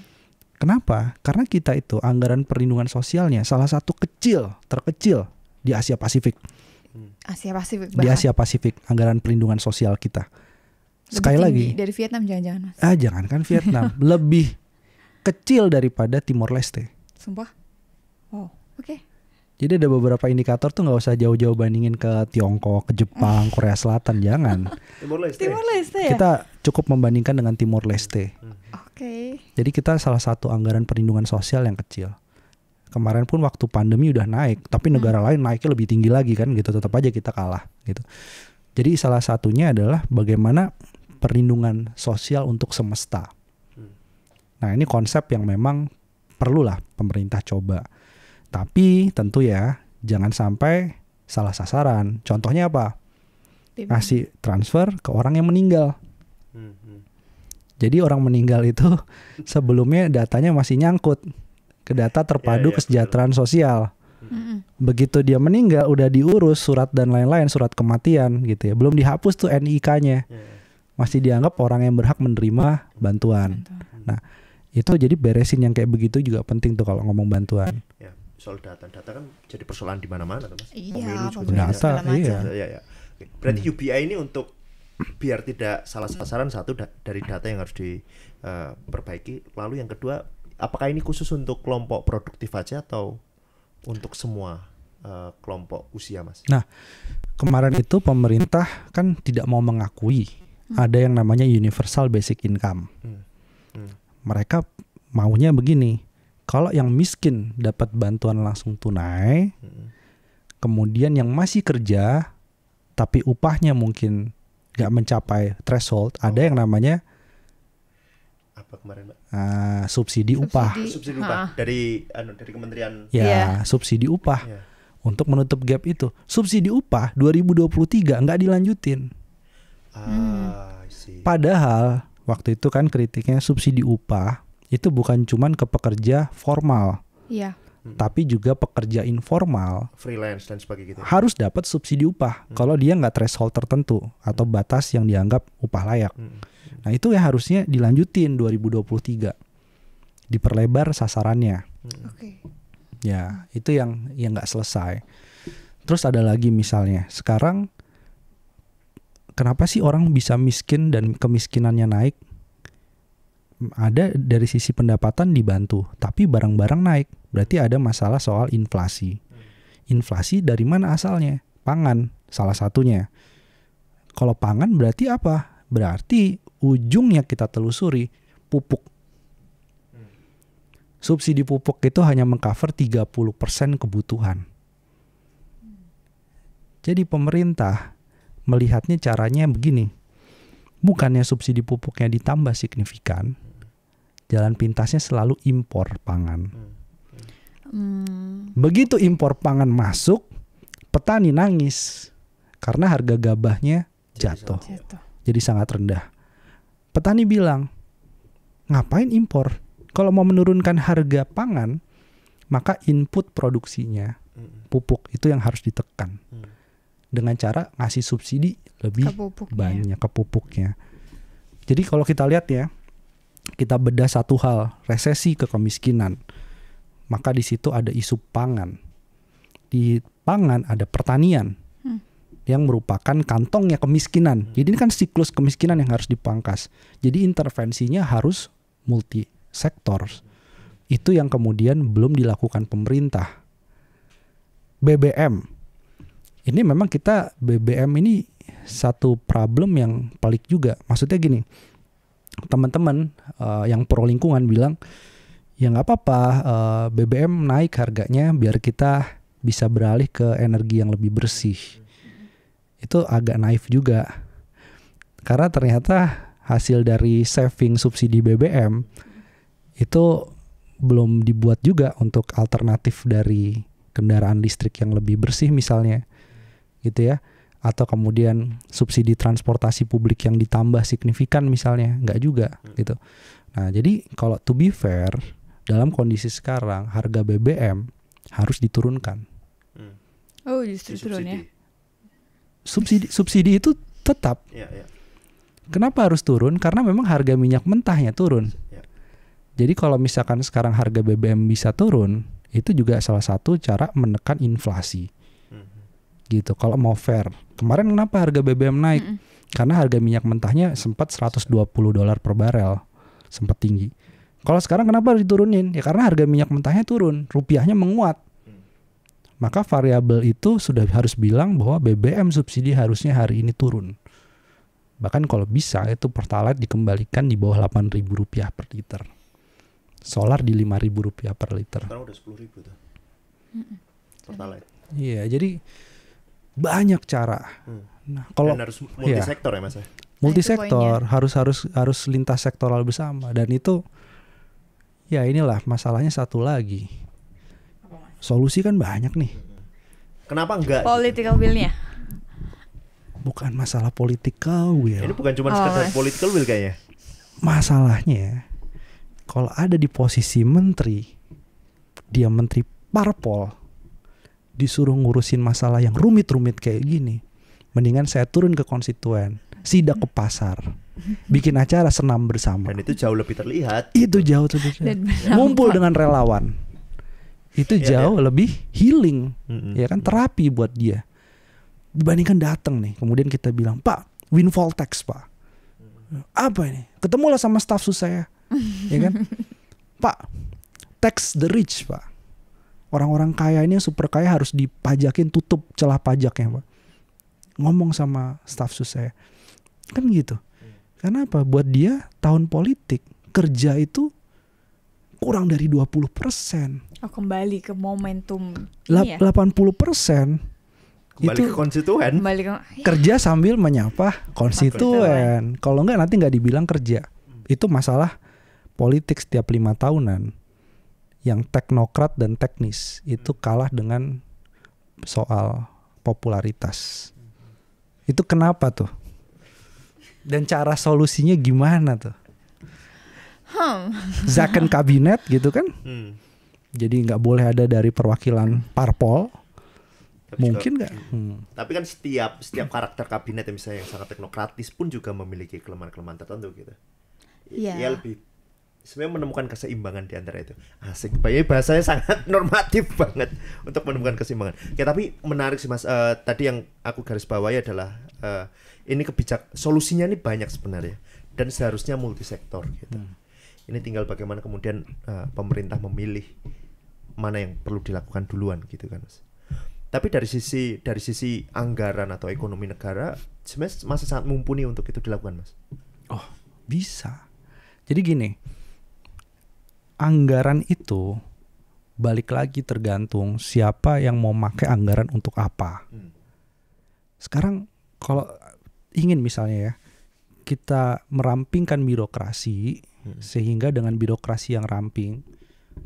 Kenapa? Karena kita itu anggaran perlindungan sosialnya salah satu kecil, terkecil di Asia Pasifik. Asia Pasifik. Bahkan. Di Asia Pasifik anggaran perlindungan sosial kita. Lebih Sekali lagi dari Vietnam jangan-jangan. Mas. Ah, jangan kan Vietnam, lebih kecil daripada Timor Leste. Sumpah. Oh oke. Okay. Jadi ada beberapa indikator tuh nggak usah jauh-jauh bandingin ke Tiongkok, ke Jepang, Korea Selatan, jangan. Timor Leste. Timor Leste ya? Kita cukup membandingkan dengan Timor Leste. Oke. Okay. Jadi kita salah satu anggaran perlindungan sosial yang kecil kemarin pun waktu pandemi udah naik tapi hmm. negara hmm. lain naiknya lebih tinggi lagi kan gitu tetap aja kita kalah gitu jadi salah satunya adalah bagaimana perlindungan sosial untuk semesta hmm. nah ini konsep yang memang perlulah pemerintah coba tapi tentu ya jangan sampai salah sasaran contohnya apa ngasih transfer ke orang yang meninggal hmm, Jadi orang meninggal itu sebelumnya datanya masih nyangkut ke data terpadu yeah, yeah, kesejahteraan betul. sosial. mm Begitu dia meninggal udah diurus surat dan lain-lain surat kematian gitu ya. Belum dihapus tuh NIK-nya. Yeah. Ya. Masih dianggap orang yang berhak menerima bantuan. Nah, itu jadi beresin yang kayak begitu juga penting tuh kalau ngomong bantuan. Ya, soal data data kan jadi persoalan di mana-mana tuh mas iya, pemilu juga data iya. Ya, ya. berarti hmm. UBI ini untuk biar tidak salah sasaran satu da dari data yang harus diperbaiki eh, uh, lalu yang kedua apakah ini khusus untuk kelompok produktif aja atau untuk semua uh, kelompok usia mas? Nah kemarin itu pemerintah kan tidak mau mengakui hmm. ada yang namanya universal basic income. Hmm. Hmm. Mereka maunya begini, kalau yang miskin dapat bantuan langsung tunai, hmm. kemudian yang masih kerja tapi upahnya mungkin nggak mencapai threshold, oh. ada yang namanya apa kemarin? Uh, subsidi, upah. Subsidi upah ha. dari uh, dari kementerian. Ya, yeah. subsidi upah. Yeah. Untuk menutup gap itu. Subsidi upah 2023 nggak dilanjutin. Ah, hmm. Padahal waktu itu kan kritiknya subsidi upah itu bukan cuman ke pekerja formal. Yeah. Hmm. Tapi juga pekerja informal, freelance dan sebagainya gitu. Ya? Harus dapat subsidi upah hmm. kalau dia nggak threshold tertentu atau batas yang dianggap upah layak. Hmm Nah, itu ya harusnya dilanjutin 2023. Diperlebar sasarannya. Hmm. Okay. Ya, itu yang yang nggak selesai. Terus ada lagi misalnya, sekarang kenapa sih orang bisa miskin dan kemiskinannya naik? Ada dari sisi pendapatan dibantu, tapi barang-barang naik. Berarti ada masalah soal inflasi. Hmm. Inflasi dari mana asalnya? Pangan salah satunya. Kalau pangan berarti apa? Berarti ujungnya kita telusuri pupuk. Subsidi pupuk itu hanya mengcover 30% kebutuhan. Jadi pemerintah melihatnya caranya begini. Bukannya subsidi pupuknya ditambah signifikan, jalan pintasnya selalu impor pangan. Hmm. Begitu impor pangan masuk, petani nangis karena harga gabahnya jatuh. jatuh. Jadi sangat rendah petani bilang, ngapain impor? Kalau mau menurunkan harga pangan, maka input produksinya pupuk itu yang harus ditekan hmm. dengan cara ngasih subsidi lebih ke banyak ke pupuknya. Jadi kalau kita lihat ya, kita bedah satu hal resesi ke kemiskinan, maka di situ ada isu pangan. Di pangan ada pertanian, yang merupakan kantongnya kemiskinan. Jadi ini kan siklus kemiskinan yang harus dipangkas. Jadi intervensinya harus multi sektor. Itu yang kemudian belum dilakukan pemerintah. BBM. Ini memang kita BBM ini satu problem yang pelik juga. Maksudnya gini, teman-teman uh, yang pro lingkungan bilang, ya nggak apa-apa uh, eh, BBM naik harganya biar kita bisa beralih ke energi yang lebih bersih itu agak naif juga karena ternyata hasil dari saving subsidi BBM itu belum dibuat juga untuk alternatif dari kendaraan listrik yang lebih bersih misalnya gitu ya atau kemudian subsidi transportasi publik yang ditambah signifikan misalnya nggak juga hmm. gitu nah jadi kalau to be fair dalam kondisi sekarang harga BBM harus diturunkan hmm. oh justru turun ya subsidi subsidi itu tetap. Ya, ya. Kenapa harus turun? Karena memang harga minyak mentahnya turun. Ya. Jadi kalau misalkan sekarang harga BBM bisa turun, itu juga salah satu cara menekan inflasi. Hmm. Gitu. Kalau mau fair. Kemarin kenapa harga BBM naik? Hmm. Karena harga minyak mentahnya sempat 120 dolar per barel, sempat tinggi. Kalau sekarang kenapa diturunin? Ya karena harga minyak mentahnya turun, rupiahnya menguat maka variabel itu sudah harus bilang bahwa BBM subsidi harusnya hari ini turun. Bahkan kalau bisa itu pertalite dikembalikan di bawah Rp8.000 per liter. Solar di Rp5.000 per liter. Sekarang udah Rp10.000 tuh. Pertalite. Iya, jadi banyak cara. Hmm. Nah, kalau dan harus iya. multi sektor ya, ya Mas. Ya? Multi sektor, harus harus harus lintas sektoral bersama dan itu ya inilah masalahnya satu lagi solusi kan banyak nih. Kenapa enggak? Political will Bukan masalah political will. Ini bukan cuma oh, sekedar political will kayaknya. Masalahnya kalau ada di posisi menteri, dia menteri parpol, disuruh ngurusin masalah yang rumit-rumit kayak gini, mendingan saya turun ke konstituen, sidak ke pasar bikin acara senam bersama. Dan itu jauh lebih terlihat. Itu jauh lebih terlihat. Mumpul dengan relawan itu iya, jauh yeah, lebih healing mm-hmm. ya kan terapi buat dia dibandingkan datang nih kemudian kita bilang pak windfall tax pak apa ini ketemulah sama staff sus saya ya kan pak tax the rich pak orang-orang kaya ini super kaya harus dipajakin tutup celah pajaknya pak ngomong sama staff sus saya kan gitu hmm. karena apa buat dia tahun politik kerja itu kurang dari 20%. Oh, kembali ke momentum. La ya? 80% kembali itu ke konstituen. Kembali ke, iya. kerja sambil menyapa konstituen. Kalau enggak nanti enggak dibilang kerja. Itu masalah politik setiap lima tahunan yang teknokrat dan teknis itu kalah dengan soal popularitas. Itu kenapa tuh? Dan cara solusinya gimana tuh? hmm. zaken kabinet gitu kan hmm. jadi nggak boleh ada dari perwakilan parpol tapi mungkin nggak hmm. hmm. tapi kan setiap setiap karakter kabinet yang misalnya yang sangat teknokratis pun juga memiliki kelemahan-kelemahan tertentu gitu yeah. Ya lebih sebenarnya menemukan keseimbangan di antara itu asik Pak ya bahasanya sangat normatif banget untuk menemukan keseimbangan ya tapi menarik sih mas uh, tadi yang aku garis bawahi adalah uh, ini kebijak solusinya ini banyak sebenarnya dan seharusnya multisektor gitu hmm ini tinggal bagaimana kemudian uh, pemerintah memilih mana yang perlu dilakukan duluan gitu kan mas tapi dari sisi dari sisi anggaran atau ekonomi negara sebenarnya masih sangat mumpuni untuk itu dilakukan mas oh bisa jadi gini anggaran itu balik lagi tergantung siapa yang mau pakai anggaran untuk apa hmm. sekarang kalau ingin misalnya ya kita merampingkan birokrasi Hmm. sehingga dengan birokrasi yang ramping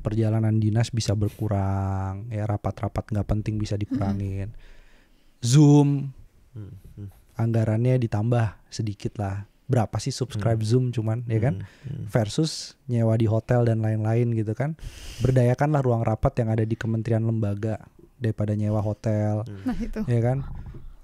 perjalanan dinas bisa berkurang ya rapat-rapat nggak penting bisa dikurangin hmm. zoom hmm, anggarannya ditambah sedikit lah berapa sih subscribe hmm. zoom cuman ya kan hmm. versus nyewa di hotel dan lain-lain gitu kan berdayakanlah ruang rapat yang ada di kementerian lembaga daripada nyewa hotel nah itu ya kan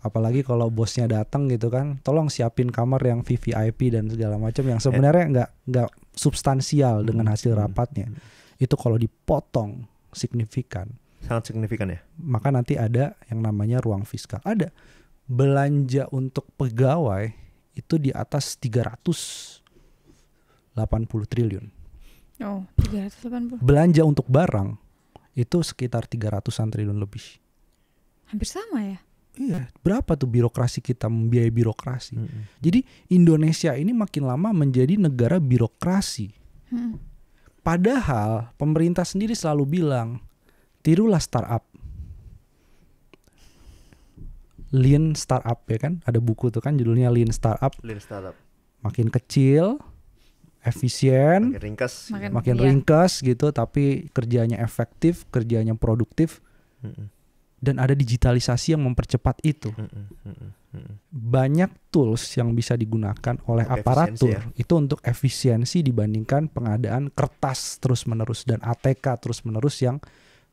apalagi kalau bosnya datang gitu kan tolong siapin kamar yang VVIP dan segala macam yang sebenarnya nggak nggak substansial hmm. dengan hasil hmm. rapatnya itu kalau dipotong signifikan sangat signifikan ya maka nanti ada yang namanya ruang fiskal ada belanja untuk pegawai itu di atas 380 triliun oh 380 belanja untuk barang itu sekitar 300-an triliun lebih hampir sama ya iya berapa tuh birokrasi kita membiayai birokrasi. Mm -hmm. Jadi Indonesia ini makin lama menjadi negara birokrasi. Mm. Padahal pemerintah sendiri selalu bilang tirulah startup. Lean startup ya kan, ada buku tuh kan judulnya Lean Startup. Lean Startup. Makin kecil, efisien, makin ringkas, makin, makin iya. ringkas gitu, tapi kerjanya efektif, kerjanya produktif. Mm -hmm dan ada digitalisasi yang mempercepat itu. Banyak tools yang bisa digunakan oleh untuk aparatur ya. itu untuk efisiensi dibandingkan pengadaan kertas terus-menerus dan ATK terus-menerus yang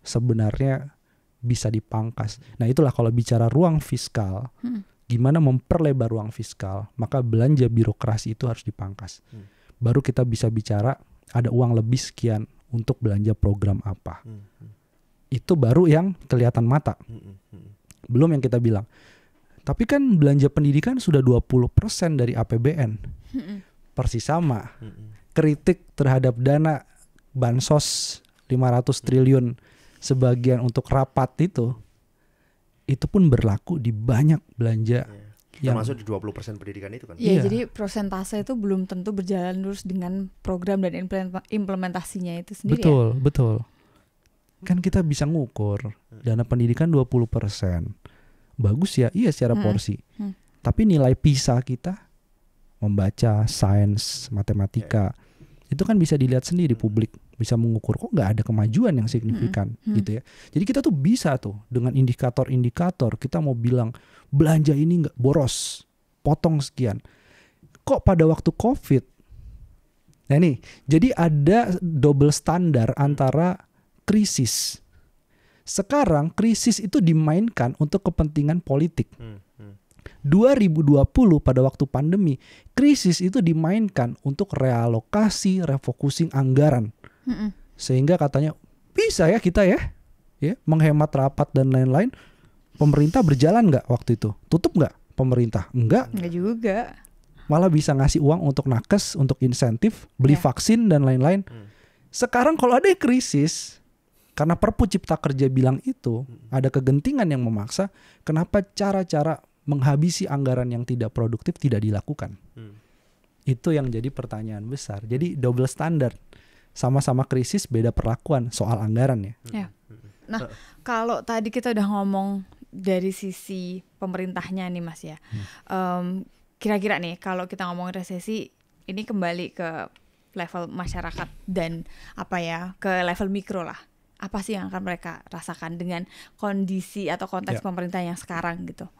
sebenarnya bisa dipangkas. Nah, itulah kalau bicara ruang fiskal, hmm. gimana memperlebar ruang fiskal, maka belanja birokrasi itu harus dipangkas. Hmm. Baru kita bisa bicara ada uang lebih sekian untuk belanja program apa. Hmm, itu baru yang kelihatan mata. Belum yang kita bilang. Tapi kan belanja pendidikan sudah 20% dari APBN. Persis sama. Kritik terhadap dana bansos 500 triliun sebagian untuk rapat itu itu pun berlaku di banyak belanja iya. yang termasuk di 20% pendidikan itu kan. Iya, ya. jadi persentase itu belum tentu berjalan lurus dengan program dan implementasinya itu sendiri. Betul, ya? betul kan kita bisa ngukur hmm. dana pendidikan 20% bagus ya iya secara hmm. porsi hmm. tapi nilai PISA kita membaca sains matematika yeah. Ya. itu kan bisa dilihat sendiri hmm. publik bisa mengukur kok nggak ada kemajuan yang signifikan hmm. gitu ya jadi kita tuh bisa tuh dengan indikator-indikator kita mau bilang belanja ini nggak boros potong sekian kok pada waktu covid nah ini jadi ada double standar antara krisis. Sekarang krisis itu dimainkan untuk kepentingan politik. Hmm, hmm. ribu dua 2020 pada waktu pandemi, krisis itu dimainkan untuk realokasi, refocusing anggaran. Sehingga katanya bisa ya kita ya, ya menghemat rapat dan lain-lain. Pemerintah berjalan nggak waktu itu? Tutup nggak pemerintah? Enggak. Enggak juga. Malah bisa ngasih uang untuk nakes, untuk insentif, beli ya. vaksin dan lain-lain. Hmm. Sekarang kalau ada krisis, karena Perpu Cipta Kerja bilang itu ada kegentingan yang memaksa, kenapa cara-cara menghabisi anggaran yang tidak produktif tidak dilakukan? Hmm. Itu yang jadi pertanyaan besar. Jadi double standard. Sama-sama krisis beda perlakuan soal anggaran ya. ya. Hmm. Nah, hmm. kalau tadi kita udah ngomong dari sisi pemerintahnya nih Mas ya. kira hmm. um, kira -kira nih kalau kita ngomong resesi ini kembali ke level masyarakat dan apa ya ke level mikro lah apa sih yang akan mereka rasakan dengan kondisi atau konteks ya. pemerintah yang sekarang gitu?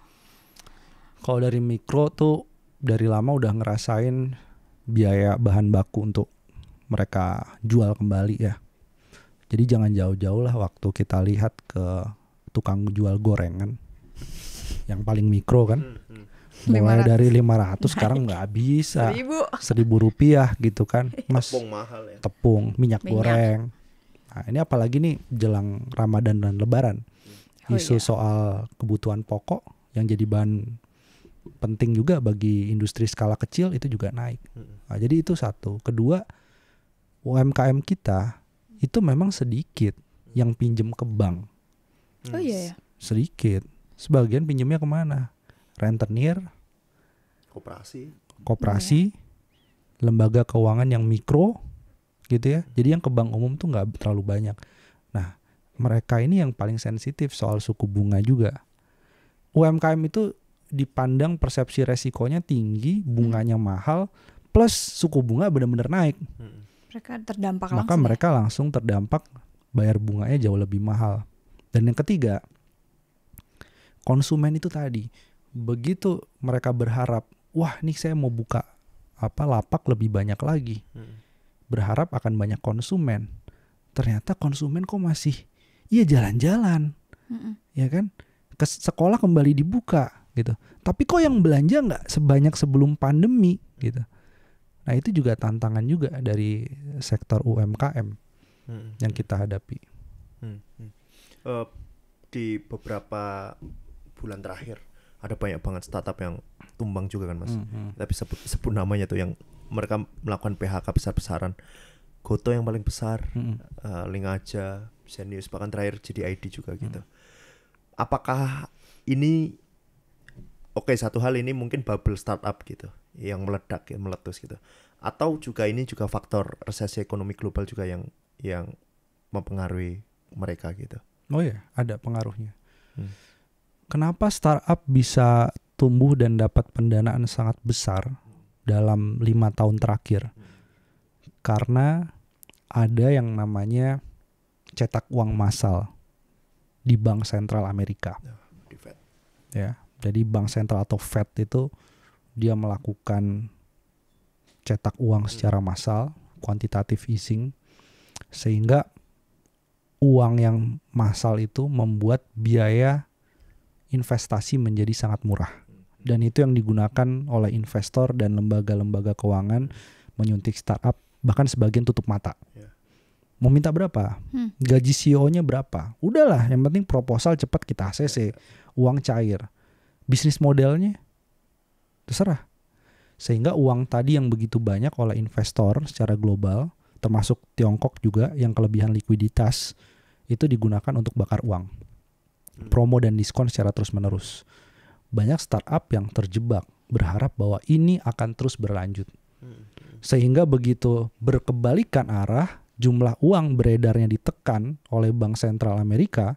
Kalau dari mikro tuh dari lama udah ngerasain biaya bahan baku untuk mereka jual kembali ya. Jadi jangan jauh-jauh lah waktu kita lihat ke tukang jual gorengan yang paling mikro kan. Hmm, hmm. Mulai 500. dari 500 ratus sekarang nggak bisa. 1000 rupiah gitu kan. Mas. Tepung mahal ya. Tepung, minyak, minyak. goreng. Nah, ini apalagi nih jelang Ramadan dan Lebaran. Oh, Isu iya. soal kebutuhan pokok yang jadi bahan penting juga bagi industri skala kecil itu juga naik. Nah, jadi itu satu. Kedua, UMKM kita itu memang sedikit yang pinjem ke bank. Mm. Oh iya ya? Sedikit. Sebagian pinjemnya kemana? Rentenir, koperasi, koperasi, iya. lembaga keuangan yang mikro, gitu ya. Jadi yang ke bank umum tuh nggak terlalu banyak. Nah, mereka ini yang paling sensitif soal suku bunga juga. UMKM itu dipandang persepsi resikonya tinggi, bunganya hmm. mahal, plus suku bunga benar-benar naik. Hmm. Mereka terdampak Maka langsung. Maka ya? mereka ya? langsung terdampak bayar bunganya jauh lebih mahal. Dan yang ketiga, konsumen itu tadi begitu mereka berharap, wah nih saya mau buka apa lapak lebih banyak lagi. Hmm berharap akan banyak konsumen. Ternyata konsumen kok masih iya jalan-jalan. Ya kan? Ke sekolah kembali dibuka gitu. Tapi kok yang belanja nggak sebanyak sebelum pandemi gitu. Nah, itu juga tantangan juga dari sektor UMKM hmm. yang kita hadapi. Hmm. Hmm. Uh, di beberapa bulan terakhir ada banyak banget startup yang tumbang juga kan mas. Hmm. hmm. Tapi sebut, sebut namanya tuh yang mereka melakukan PHK besar-besaran Goto yang paling besar mm -hmm. uh, Lingaja Senius bahkan terakhir ID juga gitu mm. apakah ini oke okay, satu hal ini mungkin bubble startup gitu yang meledak yang meletus gitu atau juga ini juga faktor resesi ekonomi global juga yang yang mempengaruhi mereka gitu oh ya ada pengaruhnya hmm. kenapa startup bisa tumbuh dan dapat pendanaan sangat besar dalam lima tahun terakhir karena ada yang namanya cetak uang massal di bank sentral Amerika. Ya, ya jadi bank sentral atau Fed itu dia melakukan cetak uang hmm. secara massal, kuantitatif easing sehingga uang yang massal itu membuat biaya investasi menjadi sangat murah dan itu yang digunakan oleh investor dan lembaga-lembaga keuangan menyuntik startup bahkan sebagian tutup mata. Ya. Mau minta berapa? Hmm. Gaji CEO-nya berapa? Udahlah, yang penting proposal cepat kita ACC, ya, ya. uang cair. Bisnis modelnya terserah. Sehingga uang tadi yang begitu banyak oleh investor secara global, termasuk Tiongkok juga yang kelebihan likuiditas itu digunakan untuk bakar uang. Hmm. Promo dan diskon secara terus-menerus banyak startup yang terjebak berharap bahwa ini akan terus berlanjut. Hmm. Sehingga begitu berkebalikan arah, jumlah uang beredarnya ditekan oleh Bank Sentral Amerika,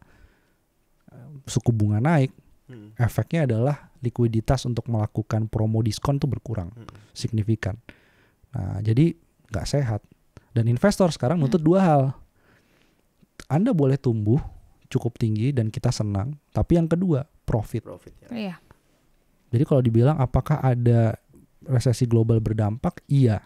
suku bunga naik, hmm. efeknya adalah likuiditas untuk melakukan promo diskon itu berkurang hmm. signifikan. Nah, jadi nggak sehat. Dan investor sekarang nuntut dua hal. Anda boleh tumbuh cukup tinggi dan kita senang, tapi yang kedua profit. Profit ya. Iya. Jadi kalau dibilang apakah ada resesi global berdampak? Iya.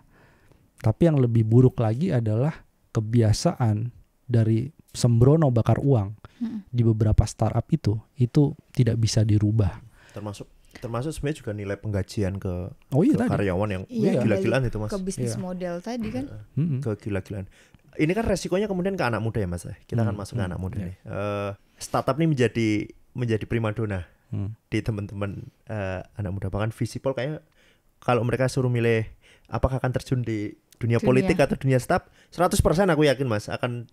Tapi yang lebih buruk lagi adalah kebiasaan dari sembrono bakar uang hmm. di beberapa startup itu itu tidak bisa dirubah. Termasuk termasuk sebenarnya juga nilai penggajian ke, oh, iya, ke tadi. karyawan yang iya, gila-gilaan itu mas ke bisnis iya. model tadi kan hmm ke gila-gilaan ini kan resikonya kemudian ke anak muda ya mas ya? kita hmm akan masuk hmm ke anak muda yeah. nih uh, startup ini menjadi menjadi primadona hmm. di teman-teman uh, anak muda bahkan visipol kayak kalau mereka suruh milih apakah akan terjun di dunia, dunia. politik atau dunia startup 100% aku yakin Mas akan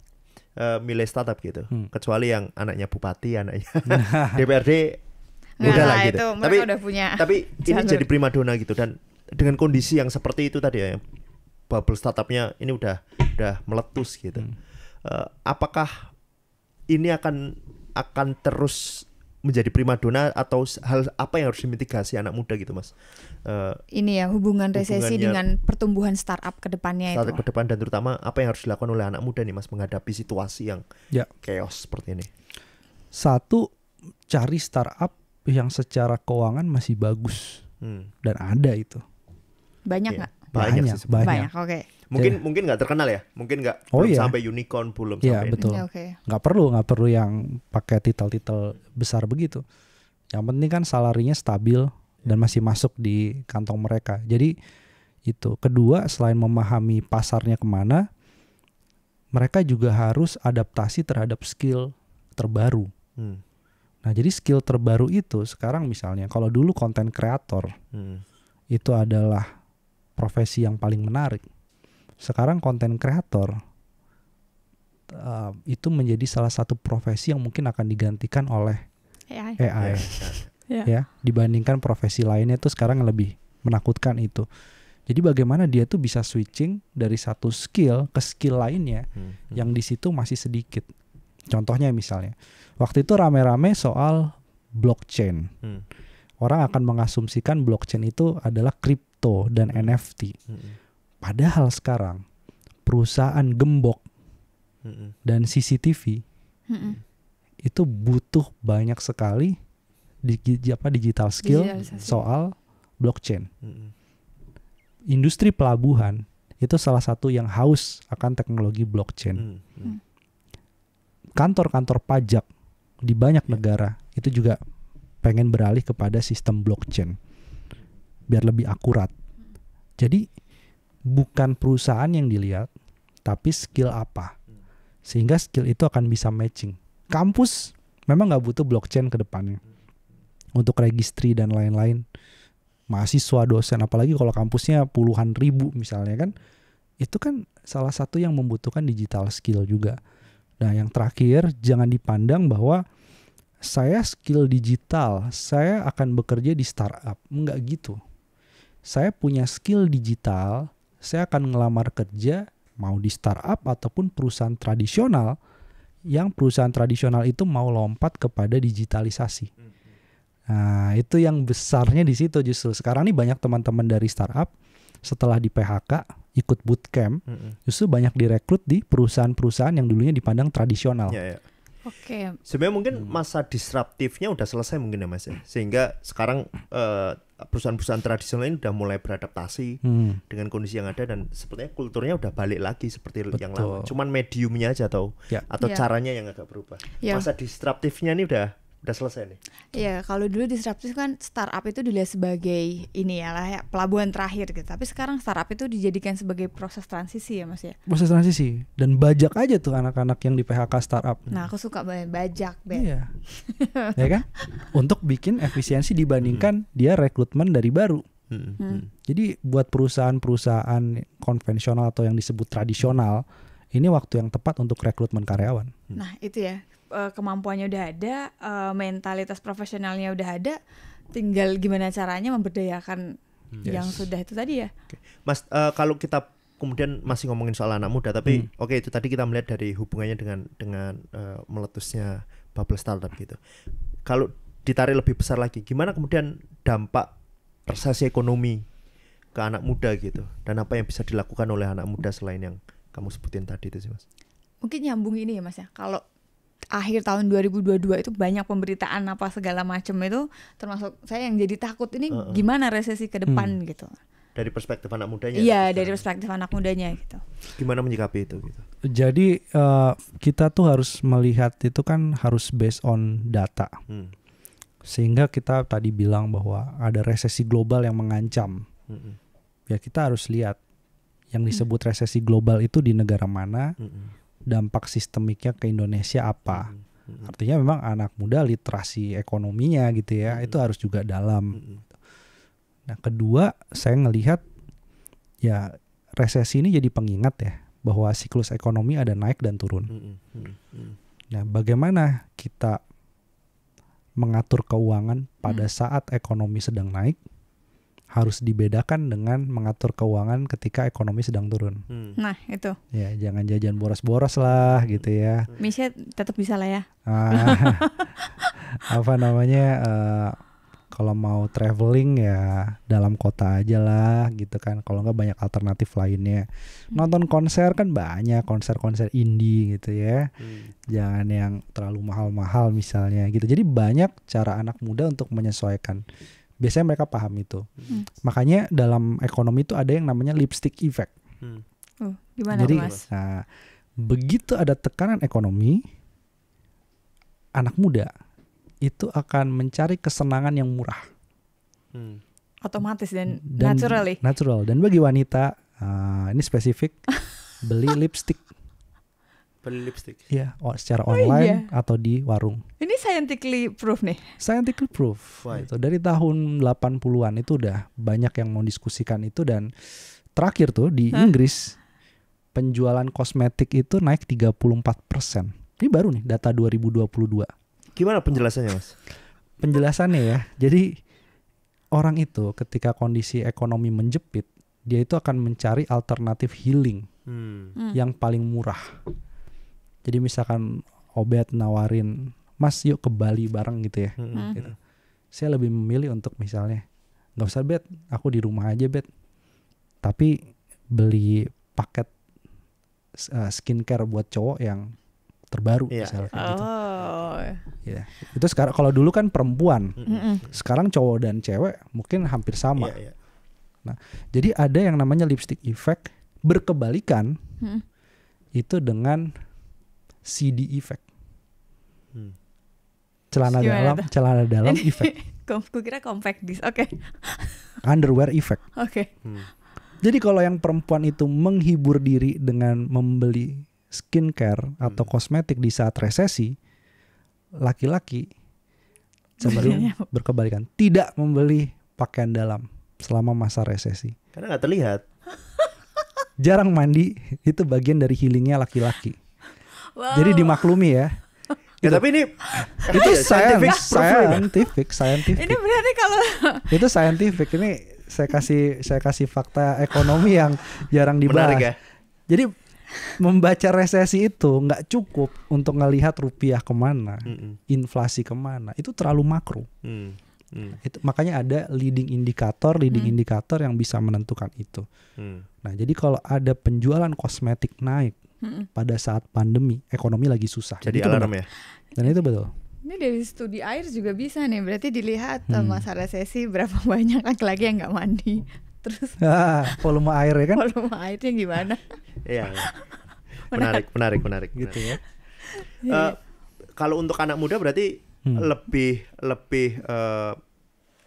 uh, milih startup gitu hmm. kecuali yang anaknya bupati anaknya DPRD udah lah gitu. tapi udah punya tapi ini jadi primadona gitu dan dengan kondisi yang seperti itu tadi ya bubble startupnya ini udah udah meletus gitu. Hmm. Uh, apakah ini akan akan terus menjadi primadona atau hal apa yang harus dimitigasi anak muda gitu mas? Uh, ini ya hubungan resesi dengan pertumbuhan startup kedepannya startup itu. Startup kedepan dan terutama apa yang harus dilakukan oleh anak muda nih mas menghadapi situasi yang ya. chaos seperti ini? Satu cari startup yang secara keuangan masih bagus hmm. dan ada itu. Banyak iya. nggak? Ya. Banyak, banyak, banyak. banyak. Oke. Okay Mungkin yeah. mungkin nggak terkenal ya, mungkin nggak oh, belum yeah. sampai unicorn belum yeah, sampai. betul. Nggak yeah, okay. Gak perlu nggak perlu yang pakai titel-titel besar begitu. Yang penting kan salarinya stabil dan masih masuk di kantong mereka. Jadi itu kedua selain memahami pasarnya kemana, mereka juga harus adaptasi terhadap skill terbaru. Hmm. Nah jadi skill terbaru itu sekarang misalnya kalau dulu konten kreator hmm. itu adalah profesi yang paling menarik sekarang konten kreator uh, itu menjadi salah satu profesi yang mungkin akan digantikan oleh AI, AI. yeah. Ya, ya. Ya. ya dibandingkan profesi lainnya itu sekarang lebih menakutkan itu jadi bagaimana dia tuh bisa switching dari satu skill ke skill lainnya hmm, hmm. yang di situ masih sedikit. Contohnya misalnya, waktu itu rame-rame soal blockchain. Hmm. Orang akan mengasumsikan blockchain itu adalah kripto dan hmm. NFT. Hmm. Padahal sekarang perusahaan gembok Mm-mm. dan CCTV Mm-mm. itu butuh banyak sekali digi, apa digital skill soal blockchain. Mm-mm. Industri pelabuhan itu salah satu yang haus akan teknologi blockchain. Mm-mm. Mm. Kantor-kantor pajak di banyak yeah. negara itu juga pengen beralih kepada sistem blockchain biar lebih akurat. Jadi bukan perusahaan yang dilihat, tapi skill apa. Sehingga skill itu akan bisa matching. Kampus memang nggak butuh blockchain ke depannya. Untuk registry dan lain-lain. Mahasiswa, dosen, apalagi kalau kampusnya puluhan ribu misalnya kan. Itu kan salah satu yang membutuhkan digital skill juga. Nah yang terakhir, jangan dipandang bahwa saya skill digital, saya akan bekerja di startup. Enggak gitu. Saya punya skill digital, saya akan ngelamar kerja mau di startup ataupun perusahaan tradisional yang perusahaan tradisional itu mau lompat kepada digitalisasi. Nah, itu yang besarnya di situ justru. Sekarang ini banyak teman-teman dari startup setelah di PHK ikut bootcamp, justru banyak direkrut di perusahaan-perusahaan yang dulunya dipandang tradisional. Yeah, yeah. Oke. Okay. Sebenarnya mungkin hmm. masa disruptifnya udah selesai mungkin ya Mas ya. Sehingga sekarang eh, perusahaan-perusahaan tradisional ini udah mulai beradaptasi hmm. dengan kondisi yang ada dan sepertinya kulturnya udah balik lagi seperti Betul. yang lama. Cuman mediumnya aja atau ya. atau ya. caranya yang agak berubah. Ya. Masa disruptifnya ini udah udah selesai nih. Iya, kalau dulu disruptif kan startup itu dilihat sebagai ini ya lah ya pelabuhan terakhir gitu. Tapi sekarang startup itu dijadikan sebagai proses transisi ya Mas ya. Proses transisi dan bajak aja tuh anak-anak yang di PHK startup. Nah, aku suka banget bajak, Ben. Iya. ya kan? Untuk bikin efisiensi dibandingkan hmm. dia rekrutmen dari baru. Hmm. Hmm. Jadi buat perusahaan-perusahaan konvensional atau yang disebut tradisional, ini waktu yang tepat untuk rekrutmen karyawan. Hmm. Nah itu ya e, kemampuannya udah ada, e, mentalitas profesionalnya udah ada, tinggal gimana caranya memberdayakan hmm. yes. yang sudah itu tadi ya. Mas uh, kalau kita kemudian masih ngomongin soal anak muda tapi hmm. oke okay, itu tadi kita melihat dari hubungannya dengan dengan uh, meletusnya bubble startup gitu. Kalau ditarik lebih besar lagi, gimana kemudian dampak resesi ekonomi ke anak muda gitu dan apa yang bisa dilakukan oleh anak muda selain yang kamu sebutin tadi itu sih mas mungkin nyambung ini ya mas ya kalau akhir tahun 2022 itu banyak pemberitaan apa segala macam itu termasuk saya yang jadi takut ini uh -uh. gimana resesi ke depan hmm. gitu dari perspektif anak mudanya. Iya, gitu dari perspektif anak mudanya gitu. Gimana menyikapi itu gitu. Jadi uh, kita tuh harus melihat itu kan harus based on data. Hmm. Sehingga kita tadi bilang bahwa ada resesi global yang mengancam. Hmm. Ya kita harus lihat yang disebut resesi global itu di negara mana, dampak sistemiknya ke Indonesia apa. Artinya memang anak muda literasi ekonominya gitu ya, itu harus juga dalam. Nah, kedua saya ngelihat ya resesi ini jadi pengingat ya bahwa siklus ekonomi ada naik dan turun. Nah, bagaimana kita mengatur keuangan pada saat ekonomi sedang naik harus dibedakan dengan mengatur keuangan ketika ekonomi sedang turun. Hmm. Nah itu. Ya jangan jajan boros-boros lah gitu ya. Misalnya tetap bisa lah ya. Ah, apa namanya? Uh, kalau mau traveling ya dalam kota aja lah gitu kan kalau nggak banyak alternatif lainnya hmm. nonton konser kan banyak konser-konser indie gitu ya hmm. jangan yang terlalu mahal-mahal misalnya gitu jadi banyak cara anak muda untuk menyesuaikan biasanya mereka paham itu hmm. makanya dalam ekonomi itu ada yang namanya lipstick effect hmm. Oh, gimana jadi mas? Nah, begitu ada tekanan ekonomi anak muda itu akan mencari kesenangan yang murah hmm. otomatis dan, dan naturally natural dan bagi wanita uh, ini spesifik beli lipstick Beli lipstick. Iya, yeah, secara online oh, iya. atau di warung. Ini scientifically proof nih. Scientifically proof. itu Dari tahun 80-an itu udah banyak yang mau diskusikan itu dan terakhir tuh di huh? Inggris penjualan kosmetik itu naik 34%. Ini baru nih data 2022. Gimana penjelasannya, Mas? penjelasannya ya. Jadi orang itu ketika kondisi ekonomi menjepit, dia itu akan mencari alternatif healing hmm. hmm. yang paling murah jadi misalkan Obet nawarin Mas yuk ke Bali bareng gitu ya hmm. hmm gitu. saya lebih memilih untuk misalnya nggak usah bed aku di rumah aja bet tapi beli paket uh, skincare buat cowok yang terbaru yeah. misalnya gitu. oh. gitu. Ya. Itu sekarang kalau dulu kan perempuan. Mm-hmm. Sekarang cowok dan cewek mungkin hampir sama. Yeah, yeah. Nah, jadi ada yang namanya lipstick effect berkebalikan mm. itu dengan CD effect. Hmm. Celana Gimana dalam, itu? celana dalam Ini, effect. Kau kira compact dis, Oke. Okay. Underwear effect. Oke. Okay. Hmm. Jadi kalau yang perempuan itu menghibur diri dengan membeli skincare hmm. atau kosmetik di saat resesi, laki-laki cenderung iya. berkebalikan, tidak membeli pakaian dalam selama masa resesi. Karena nggak terlihat. Jarang mandi itu bagian dari healingnya laki-laki. Wow. Jadi dimaklumi ya. Ya tapi ini itu iya, scientific, ya. scientific, scientific. Ini berarti kalau itu scientific ini saya kasih saya kasih fakta ekonomi yang jarang dibahas. Menarik ya? Jadi membaca resesi itu nggak cukup untuk ngelihat rupiah kemana, mm -mm. inflasi kemana, itu terlalu makro. Mm. Mm. Itu, makanya ada leading indikator, leading mm. indikator yang bisa menentukan itu. Mm. Nah, jadi kalau ada penjualan kosmetik naik, hmm. pada saat pandemi ekonomi lagi susah. Jadi itu alarm benar. ya. Dan itu betul. Ini dari studi air juga bisa nih. Berarti dilihat eh, hmm. masa resesi berapa banyak laki-laki yang nggak mandi. Terus volume air ya kan? Volume airnya gimana? Iya. iya. menarik, menarik, menarik, menarik. Gitu ya. uh, kalau untuk anak muda berarti hmm. lebih lebih uh,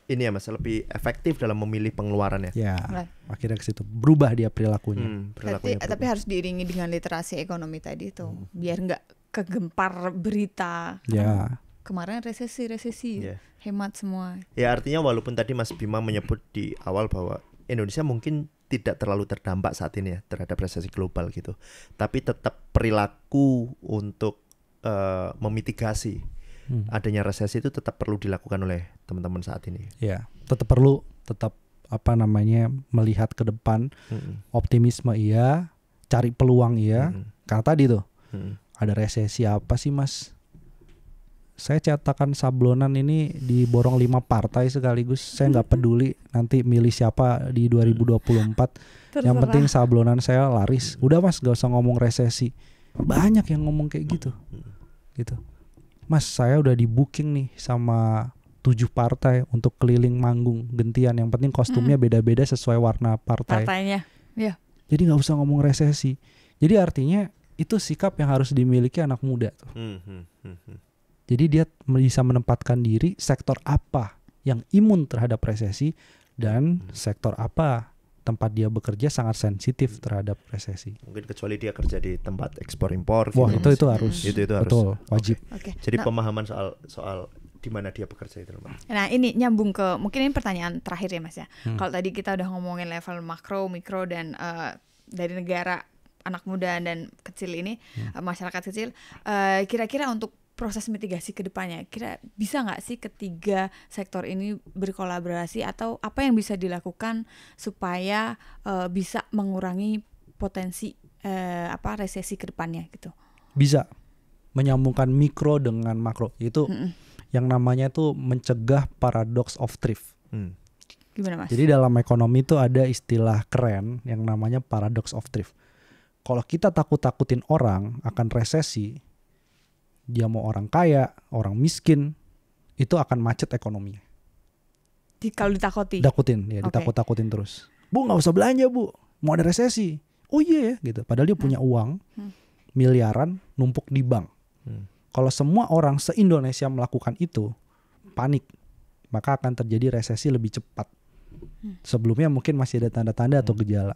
ini ya mas lebih efektif dalam memilih pengeluarannya. Ya, Nah. akhirnya ke situ berubah dia perilakunya. Hmm, perilakunya tapi, tapi harus diiringi dengan literasi ekonomi tadi itu, hmm. biar nggak kegempar berita. Ya. Kemarin resesi resesi, yeah. hemat semua. Ya artinya walaupun tadi Mas Bima menyebut di awal bahwa Indonesia mungkin tidak terlalu terdampak saat ini ya terhadap resesi global gitu, tapi tetap perilaku untuk uh, memitigasi hmm. adanya resesi itu tetap perlu dilakukan oleh teman-teman saat ini. Ya, tetap perlu, tetap apa namanya melihat ke depan, hmm. optimisme iya, cari peluang iya. Hmm. Karena tadi tuh hmm. ada resesi apa sih mas? Saya cetakan sablonan ini diborong lima partai sekaligus. Saya nggak peduli nanti milih siapa di 2024. Hmm. Terserah. Yang penting sablonan saya laris. Udah mas, gak usah ngomong resesi. Banyak yang ngomong kayak gitu, hmm. gitu mas saya udah di booking nih sama tujuh partai untuk keliling manggung gentian yang penting kostumnya beda-beda -hmm. sesuai warna partai partainya yeah. jadi nggak usah ngomong resesi jadi artinya itu sikap yang harus dimiliki anak muda tuh mm -hmm. jadi dia bisa menempatkan diri sektor apa yang imun terhadap resesi dan -hmm. sektor apa tempat dia bekerja sangat sensitif terhadap resesi. Mungkin kecuali dia kerja di tempat ekspor impor. Wah gitu. itu itu harus. Itu itu harus. Betul wajib. Okay. Okay. Jadi nah, pemahaman soal soal di mana dia bekerja itu Nah ini nyambung ke mungkin ini pertanyaan terakhir ya mas ya. Hmm. Kalau tadi kita udah ngomongin level makro, mikro dan uh, dari negara anak muda dan kecil ini hmm. Eh, masyarakat kecil. Eh, kira-kira uh, untuk proses mitigasi ke depannya? Kira bisa nggak sih ketiga sektor ini berkolaborasi atau apa yang bisa dilakukan supaya uh, bisa mengurangi potensi uh, apa resesi ke depannya gitu? Bisa menyambungkan mikro dengan makro itu mm -mm. yang namanya itu mencegah paradox of thrift. Hmm. Gimana mas? Jadi dalam ekonomi itu ada istilah keren yang namanya paradox of thrift. Kalau kita takut-takutin orang akan resesi, dia mau orang kaya, orang miskin, itu akan macet ekonominya. Di, kalau ditakuti? Dakutin, ya okay. ditakut-takutin terus. Bu nggak usah belanja bu, mau ada resesi. Oh iya yeah, gitu. Padahal dia hmm. punya hmm. uang miliaran numpuk di bank. Hmm. Kalau semua orang se-Indonesia melakukan itu, panik, maka akan terjadi resesi lebih cepat. Hmm. Sebelumnya mungkin masih ada tanda-tanda atau hmm. gejala.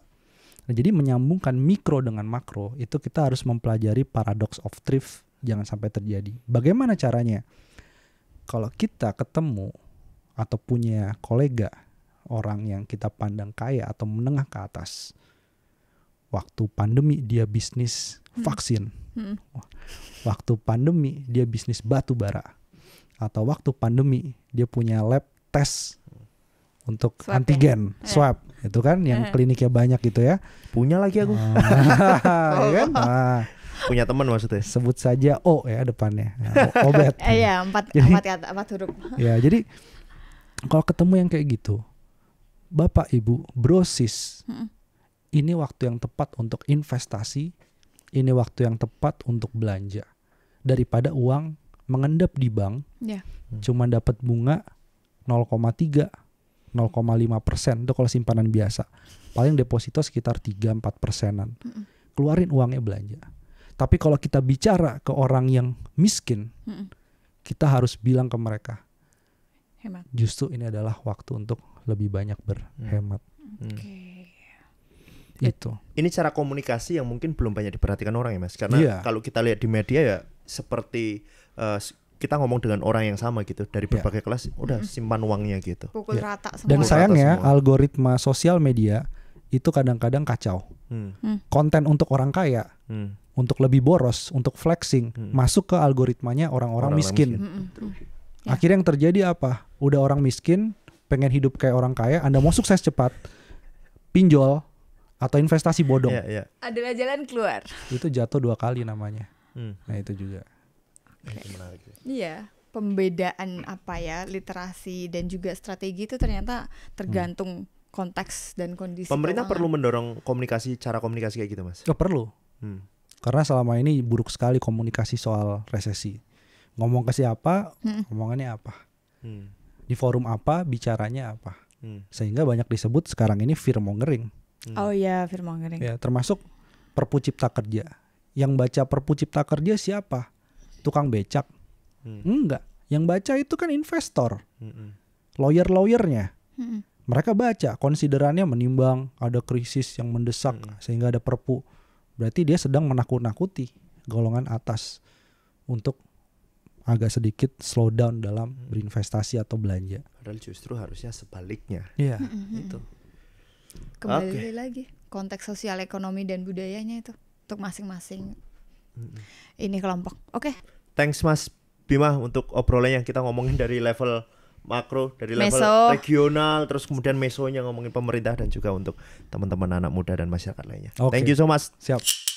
Nah, jadi menyambungkan mikro dengan makro itu kita harus mempelajari paradox of thrift jangan sampai terjadi. Bagaimana caranya? Kalau kita ketemu atau punya kolega orang yang kita pandang kaya atau menengah ke atas, waktu pandemi dia bisnis hmm. vaksin, hmm. waktu pandemi dia bisnis batu bara, atau waktu pandemi dia punya lab tes untuk swab ya? antigen ya? swab itu kan yang eh. kliniknya banyak gitu ya punya lagi aku ah, ya kan? nah, punya teman maksudnya sebut saja O ya depannya nah, Obet eh, iya empat jadi, empat kata ya, empat huruf ya jadi kalau ketemu yang kayak gitu bapak ibu brosis hmm. ini waktu yang tepat untuk investasi ini waktu yang tepat untuk belanja daripada uang mengendap di bank yeah. Hmm. cuma dapat bunga 0,3 0,5 persen itu kalau simpanan biasa paling deposito sekitar 3-4 persenan hmm. keluarin uangnya belanja tapi kalau kita bicara ke orang yang miskin, -mm. kita harus bilang ke mereka, Hemat. justru ini adalah waktu untuk lebih banyak berhemat. Mm. Hmm. Okay. Itu. Ini cara komunikasi yang mungkin belum banyak diperhatikan orang ya mas, karena yeah. kalau kita lihat di media ya seperti uh, kita ngomong dengan orang yang sama gitu dari iya. berbagai yeah. kelas udah simpan uangnya gitu pukul yeah. rata semua dan sayangnya semua. algoritma sosial media itu kadang-kadang kacau hmm. hmm. konten untuk orang kaya hmm untuk lebih boros, untuk flexing, hmm. masuk ke algoritmanya orang-orang miskin. miskin. Ya. Akhirnya yang terjadi apa? Udah orang miskin, pengen hidup kayak orang kaya, Anda mau sukses cepat, pinjol atau investasi bodong. Ya, ya. Adalah jalan keluar. Itu jatuh dua kali namanya. Hmm. Nah, itu juga. Okay. Iya, pembedaan apa ya, literasi dan juga strategi itu ternyata tergantung hmm. konteks dan kondisi. Pemerintah keuangan. perlu mendorong komunikasi, cara komunikasi kayak gitu, Mas. Oh, perlu. Hmm karena selama ini buruk sekali komunikasi soal resesi. Ngomong ke siapa, hmm. ngomongannya apa. Hmm. Di forum apa, bicaranya apa. Hmm. Sehingga banyak disebut sekarang ini fear mongering. Hmm. Oh iya, fear mongering. Ya, termasuk Perpu Cipta Kerja. Yang baca Perpu Cipta Kerja siapa? Tukang becak? Hmm. Enggak. Yang baca itu kan investor. Hmm. Lawyer-lawyernya. Hmm mereka baca konsiderannya menimbang ada krisis yang mendesak hmm. sehingga ada perpu berarti dia sedang menakut-nakuti golongan atas untuk agak sedikit slow down dalam hmm. berinvestasi atau belanja. Padahal justru harusnya sebaliknya. Iya, mm-hmm. itu. Kembali okay. lagi konteks sosial ekonomi dan budayanya itu untuk masing-masing ini kelompok. Oke. Okay. Thanks Mas Bima untuk obrolan yang kita ngomongin dari level makro dari level Meso. regional terus kemudian mesonya ngomongin pemerintah dan juga untuk teman-teman anak muda dan masyarakat lainnya. Okay. Thank you so much. Siap.